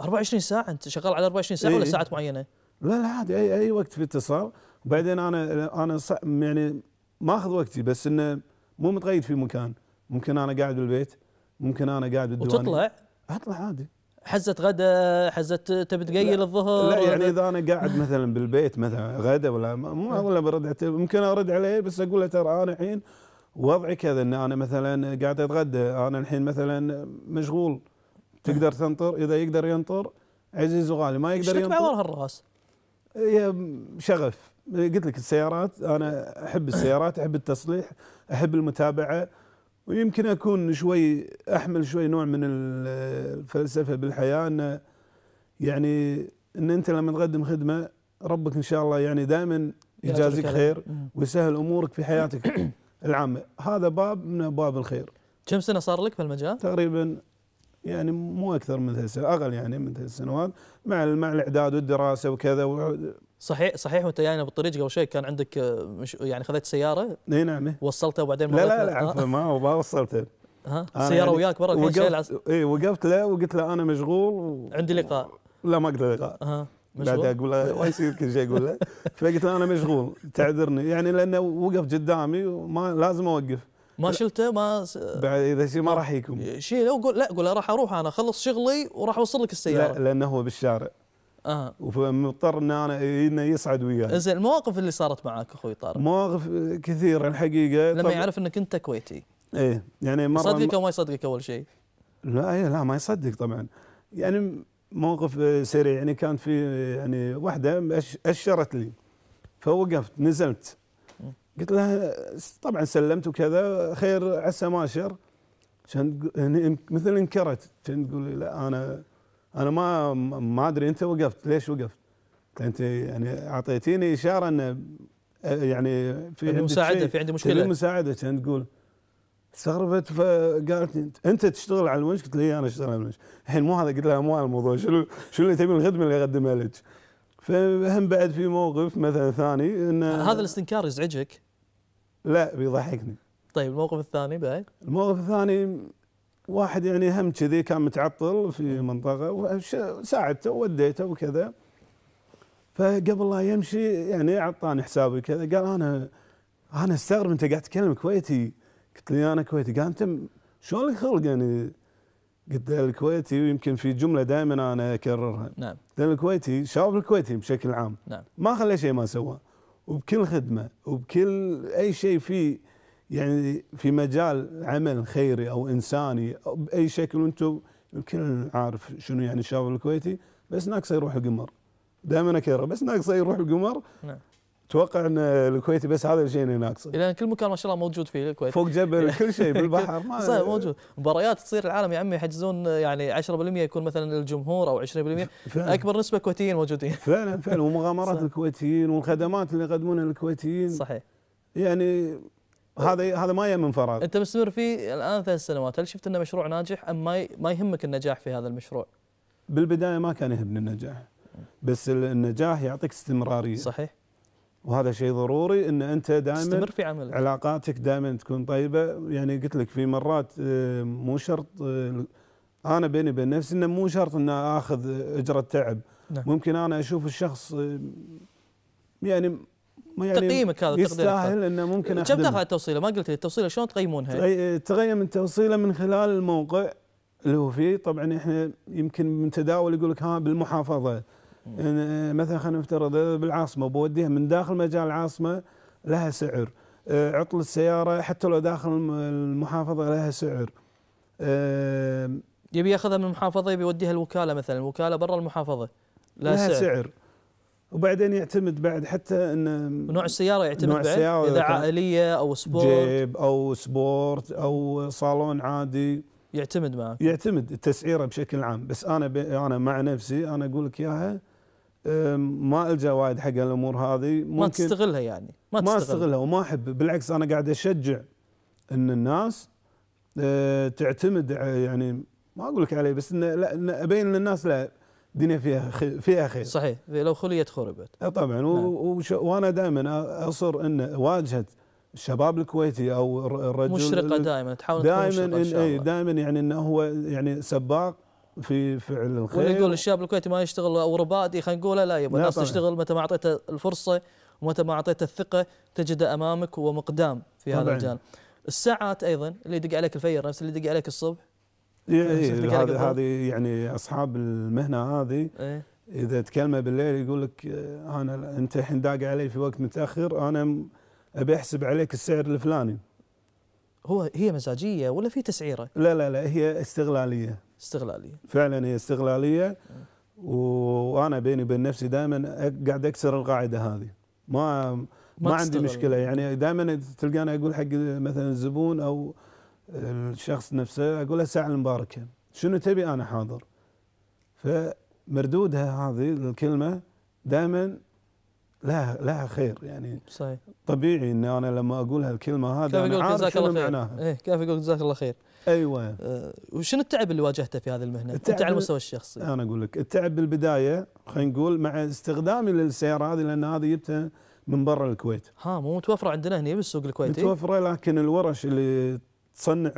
24 ساعه انت شغال على 24 ساعه إيه ولا ساعات معينه لا لا عادي اي اي وقت في اتصال وبعدين انا انا يعني ماخذ وقتي بس انه مو متقيد في مكان ممكن انا قاعد بالبيت ممكن انا قاعد بالديوانيه وتطلع اطلع عادي حزه غدا حزه تبي تقيل الظهر لا يعني اذا انا قاعد مثلا بالبيت مثلا غدا ولا مو ولا نعم. برد ممكن ارد عليه بس اقول له ترى انا الحين وضعي كذا ان انا مثلا قاعد اتغدى انا الحين مثلا مشغول تقدر تنطر اذا يقدر ينطر عزيز وغالي ما يقدر ينطر الراس؟ هي شغف قلت لك السيارات انا احب السيارات احب التصليح احب المتابعه ويمكن اكون شوي احمل شوي نوع من الفلسفه بالحياه ان يعني ان انت لما تقدم خدمه ربك ان شاء الله يعني دائما يجازيك خير ويسهل امورك في حياتك [CLEARS THROAT] العامه، هذا باب من ابواب الخير. كم سنه صار لك في المجال؟ تقريبا يعني مو اكثر من ثلاث سنوات اقل يعني من ثلاث سنوات مع مع الاعداد والدراسه وكذا صحيح صحيح وانت جاينا يعني بالطريق قبل شوي كان عندك آه، مش يعني خذيت سياره اي نعم وصلته وبعدين لا لا لا آه. عفوا ما ما وصلته ها السياره يعني وياك برا وقفت اي وقفت له وقلت له انا مشغول و... عندي لقاء لا ما اقدر لقاء ها بعدها اقول له يصير كل شيء اقول له [LAUGHS] فقلت له انا مشغول تعذرني يعني لانه وقف قدامي وما لازم اوقف ما شلته ما س... بعد اذا شيء ما راح يكون شيله قول لا قول راح اروح انا اخلص شغلي وراح اوصل لك السياره لا لانه هو بالشارع اه فمضطر ان انا انه يصعد وياي زين المواقف اللي صارت معك اخوي طارق مواقف كثيره الحقيقه لما يعرف انك انت كويتي ايه يعني مره يصدقك او ما يصدقك اول شيء لا إيه، لا ما يصدق طبعا يعني موقف سريع يعني كان في يعني واحده اشرت لي فوقفت نزلت قلت لها طبعا سلمت وكذا خير عسى ما اشر يعني مثل انكرت تقول لا انا انا ما ما ادري انت وقفت ليش وقفت؟ انت يعني اعطيتيني اشاره انه يعني في المساعده في عندي مشكله المساعده كان تقول استغربت فقالت انت تشتغل على الونش قلت لي انا اشتغل على الونش الحين مو هذا قلت لها مو هذا الموضوع شنو شنو اللي تبي الخدمه اللي اقدمها لك فهم بعد في موقف مثلا ثاني انه هذا الاستنكار يزعجك؟ لا بيضحكني طيب الموقف الثاني بعد؟ الموقف الثاني واحد يعني هم كذي كان متعطل في منطقه وساعدته وديته وكذا فقبل لا يمشي يعني اعطاني حسابي كذا قال انا انا استغرب انت قاعد تتكلم كويتي قلت له انا كويتي قال انت شلون لك خلق يعني قلت له الكويتي ويمكن في جمله دائما انا اكررها نعم الكويتي الشباب الكويتي بشكل عام نعم ما خلى شيء ما سواه وبكل خدمه وبكل اي شيء فيه يعني في مجال عمل خيري او انساني أو باي شكل وانتم الكل عارف شنو يعني الشباب الكويتي بس ناقصه يروح القمر دائما اكرر بس ناقصه يروح القمر نعم اتوقع ان الكويتي بس هذا الشيء اللي ناقصه اذا كل مكان ما شاء الله موجود فيه الكويت فوق جبل كل شيء بالبحر [LAUGHS] ما [LAUGHS] صحيح موجود مباريات تصير العالم يا عمي يحجزون يعني 10% يكون مثلا الجمهور او 20% اكبر نسبه كويتيين موجودين فعلا فعلا [LAUGHS] ومغامرات الكويتيين والخدمات اللي يقدمونها الكويتيين صحيح يعني هذا هذا ما من فراغ انت مستمر فيه الان ثلاث سنوات هل شفت انه مشروع ناجح ام ما ما يهمك النجاح في هذا المشروع بالبدايه ما كان يهمني النجاح بس النجاح يعطيك استمراريه صحيح وهذا شيء ضروري ان انت دائما تستمر في عملك علاقاتك دائما تكون طيبه يعني قلت لك في مرات آه، مو شرط آه، انا بيني وبين نفسي انه مو شرط ان اخذ اجره تعب نعم. ممكن انا اشوف الشخص آه، يعني يعني تقييمك هذا يستاهل انه ممكن كم تاخذ التوصيله؟ ما قلت لي التوصيله شلون تقيمونها؟ تقيم التوصيله من خلال الموقع اللي هو فيه طبعا احنا يمكن من تداول يقول لك ها بالمحافظه يعني مثلا خلينا نفترض بالعاصمه بوديها من داخل مجال العاصمه لها سعر إيه، عطل السياره حتى لو داخل المحافظه لها سعر إيه، يبي ياخذها من المحافظه يبي يوديها الوكاله مثلا الوكاله برا المحافظه لها, لها سعر, سعر. وبعدين يعتمد بعد حتى ان نوع السياره يعتمد نوع بعد السيارة اذا عائليه او سبورت جيب او سبورت او صالون عادي يعتمد معك يعتمد التسعيره بشكل عام بس انا انا مع نفسي انا اقول لك اياها ما الجا وايد حق الامور هذه ممكن ما تستغلها يعني ما تستغلها, ما استغلها وما احب بالعكس انا قاعد اشجع ان الناس أه، تعتمد أه، يعني ما اقول لك عليه بس إن لا ابين للناس لا الدنيا فيها خير فيها خير صحيح لو خليت خربت إيه، طبعا نعم. وانا دائما اصر ان واجهه الشباب الكويتي او الرجل مشرقه دائما تحاول دائما إن إيه، دائما يعني انه هو يعني سباق في فعل الخير واللي يقول الشاب الكويتي ما يشتغل او ربادي خلينا نقوله لا يبغى الناس تشتغل متى ما اعطيته الفرصه ومتى ما اعطيته الثقه تجده امامك ومقدام في هذا الجانب الساعات ايضا اللي يدق عليك الفير نفس اللي يدق عليك الصبح إيه، يعني إيه، هذه هذه يعني اصحاب المهنه هذه إيه؟ اذا تكلمه بالليل يقول لك آه، انا انت الحين داق علي في وقت متاخر انا ابي احسب عليك السعر الفلاني هو هي مزاجيه ولا في تسعيره؟ لا لا لا هي استغلاليه استغلاليه فعلا هي استغلاليه إيه. وانا بيني وبين نفسي دائما قاعد اكسر القاعده هذه ما ما, ما عندي مشكله يعني دائما تلقاني اقول حق مثلا الزبون او الشخص نفسه اقول له ساعه المباركه شنو تبي انا حاضر فمردودها هذه الكلمه دائما لها لها خير يعني صحيح طبيعي ان انا لما اقول هالكلمه هذا انا عارف شنو معناها ايه كيف اقول جزاك الله خير ايوه أه وشنو التعب اللي واجهته في هذه المهنه انت على المستوى الشخصي انا اقول لك التعب بالبدايه خلينا نقول مع استخدامي للسياره هذه لان هذه جبتها من برا الكويت ها مو متوفره عندنا هنا بالسوق الكويتي متوفره لكن الورش اللي تصنع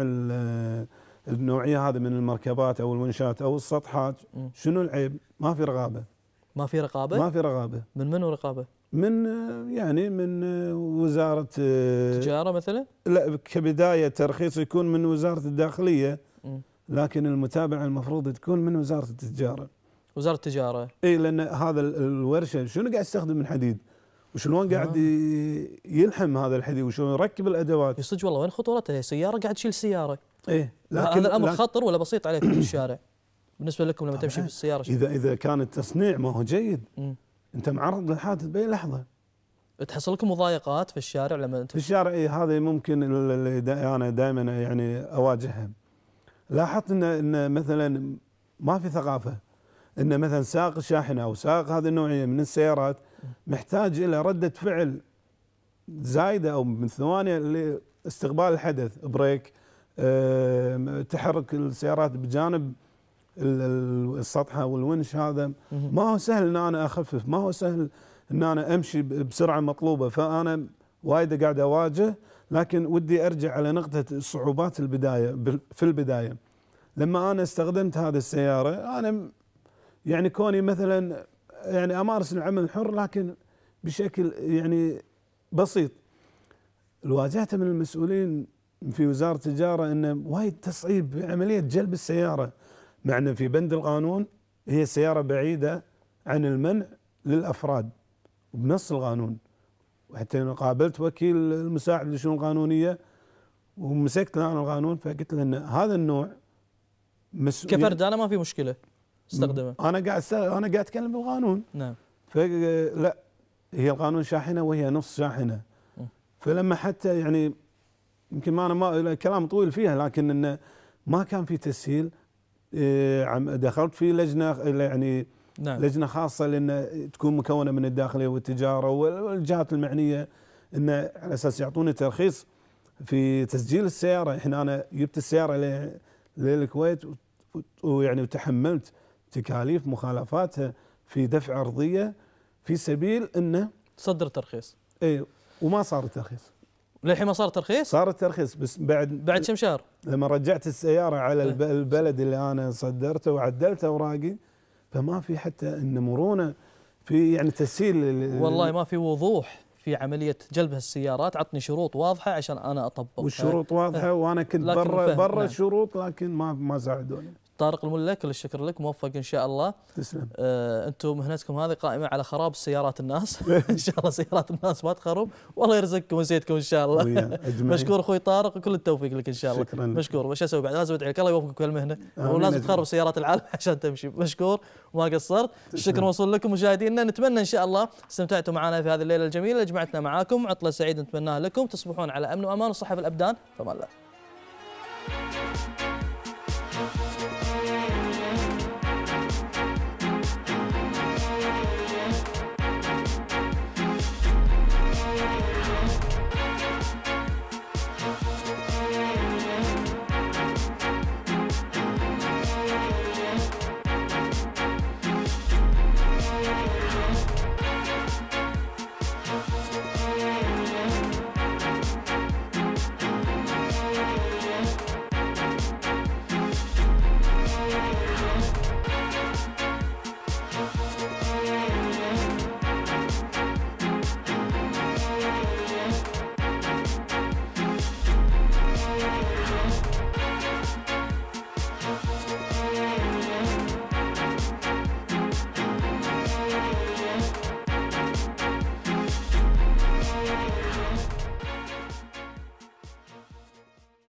النوعيه هذه من المركبات او المنشات او السطحات شنو العيب؟ ما في رقابه ما في رقابه؟ ما في رقابه من منو رقابه؟ من يعني من وزاره التجاره مثلا؟ لا كبدايه ترخيص يكون من وزاره الداخليه لكن المتابعه المفروض تكون من وزاره التجاره وزاره التجاره اي لان هذا الورشه شنو قاعد يستخدم من حديد؟ وشلون قاعد يلحم هذا الحذي وشلون يركب الادوات صدق والله وين خطورته سياره قاعد تشيل سياره ايه لكن هذا الامر لكن خطر ولا بسيط عليكم الشارع بالنسبه لكم لما تمشي بالسياره اذا اذا كان التصنيع ما هو جيد مم. انت معرض للحادث باي لحظه تحصل لكم مضايقات في الشارع لما انت في الشارع إيه هذا ممكن اللي دا انا دائما يعني اواجهها لاحظت ان ان مثلا ما في ثقافه ان مثلا ساق الشاحنه او ساق هذه النوعيه من السيارات محتاج الى رده فعل زايده او من ثواني لاستقبال الحدث بريك تحرك السيارات بجانب السطحه والونش هذا ما هو سهل ان انا اخفف ما هو سهل ان انا امشي بسرعه مطلوبه فانا وايد قاعد اواجه لكن ودي ارجع على نقطه صعوبات البدايه في البدايه لما انا استخدمت هذه السياره انا يعني كوني مثلا يعني امارس العمل الحر لكن بشكل يعني بسيط الواجهته من المسؤولين في وزاره التجاره انه وايد تصعيب عمليه جلب السياره مع انه في بند القانون هي سياره بعيده عن المنع للافراد وبنص القانون وحتى انا قابلت وكيل المساعد للشؤون القانونيه ومسكت له عن القانون فقلت له ان هذا النوع مسؤول كفرد انا ما في مشكله استخدمه انا قاعد انا قاعد اتكلم بالقانون نعم فلا هي القانون شاحنه وهي نص شاحنه فلما حتى يعني يمكن ما انا ما كلام طويل فيها لكن انه ما كان في تسهيل آه، دخلت في لجنه يعني نعم. لجنه خاصه لان تكون مكونه من الداخليه والتجاره والجهات المعنيه ان على اساس يعطوني ترخيص في تسجيل السياره احنا انا جبت السياره للكويت ويعني وتحملت تكاليف مخالفاتها في دفع ارضيه في سبيل انه صدر ترخيص اي وما صار الترخيص للحين ما صار ترخيص؟ صار الترخيص بس بعد بعد كم شهر؟ لما رجعت السياره على إيه. البلد اللي انا صدرته وعدلت اوراقي فما في حتى ان مرونه في يعني تسهيل والله ما في وضوح في عمليه جلب هالسيارات عطني شروط واضحه عشان انا اطبق والشروط واضحه إيه. وانا كنت برا برا الشروط نعم. لكن ما ما ساعدوني طارق الملا كل الشكر لك موفق ان شاء الله تسلم آه انتم مهنتكم هذه قائمه على خراب سيارات الناس [LAUGHS] ان شاء الله سيارات الناس ما تخرب والله يرزقكم ويزيدكم ان شاء الله مشكور اخوي طارق وكل التوفيق لك ان شاء الله شكرا مشكور وش اسوي بعد لازم ادعي لك الله يوفقك في المهنه ولازم تخرب سيارات العالم [LAUGHS] عشان تمشي مشكور وما قصرت الشكر موصول لكم مشاهدينا نتمنى ان شاء الله استمتعتوا معنا في هذه الليله الجميله اللي جمعتنا معاكم عطله سعيده نتمناها لكم تصبحون على امن وامان وصحه في الابدان فما الله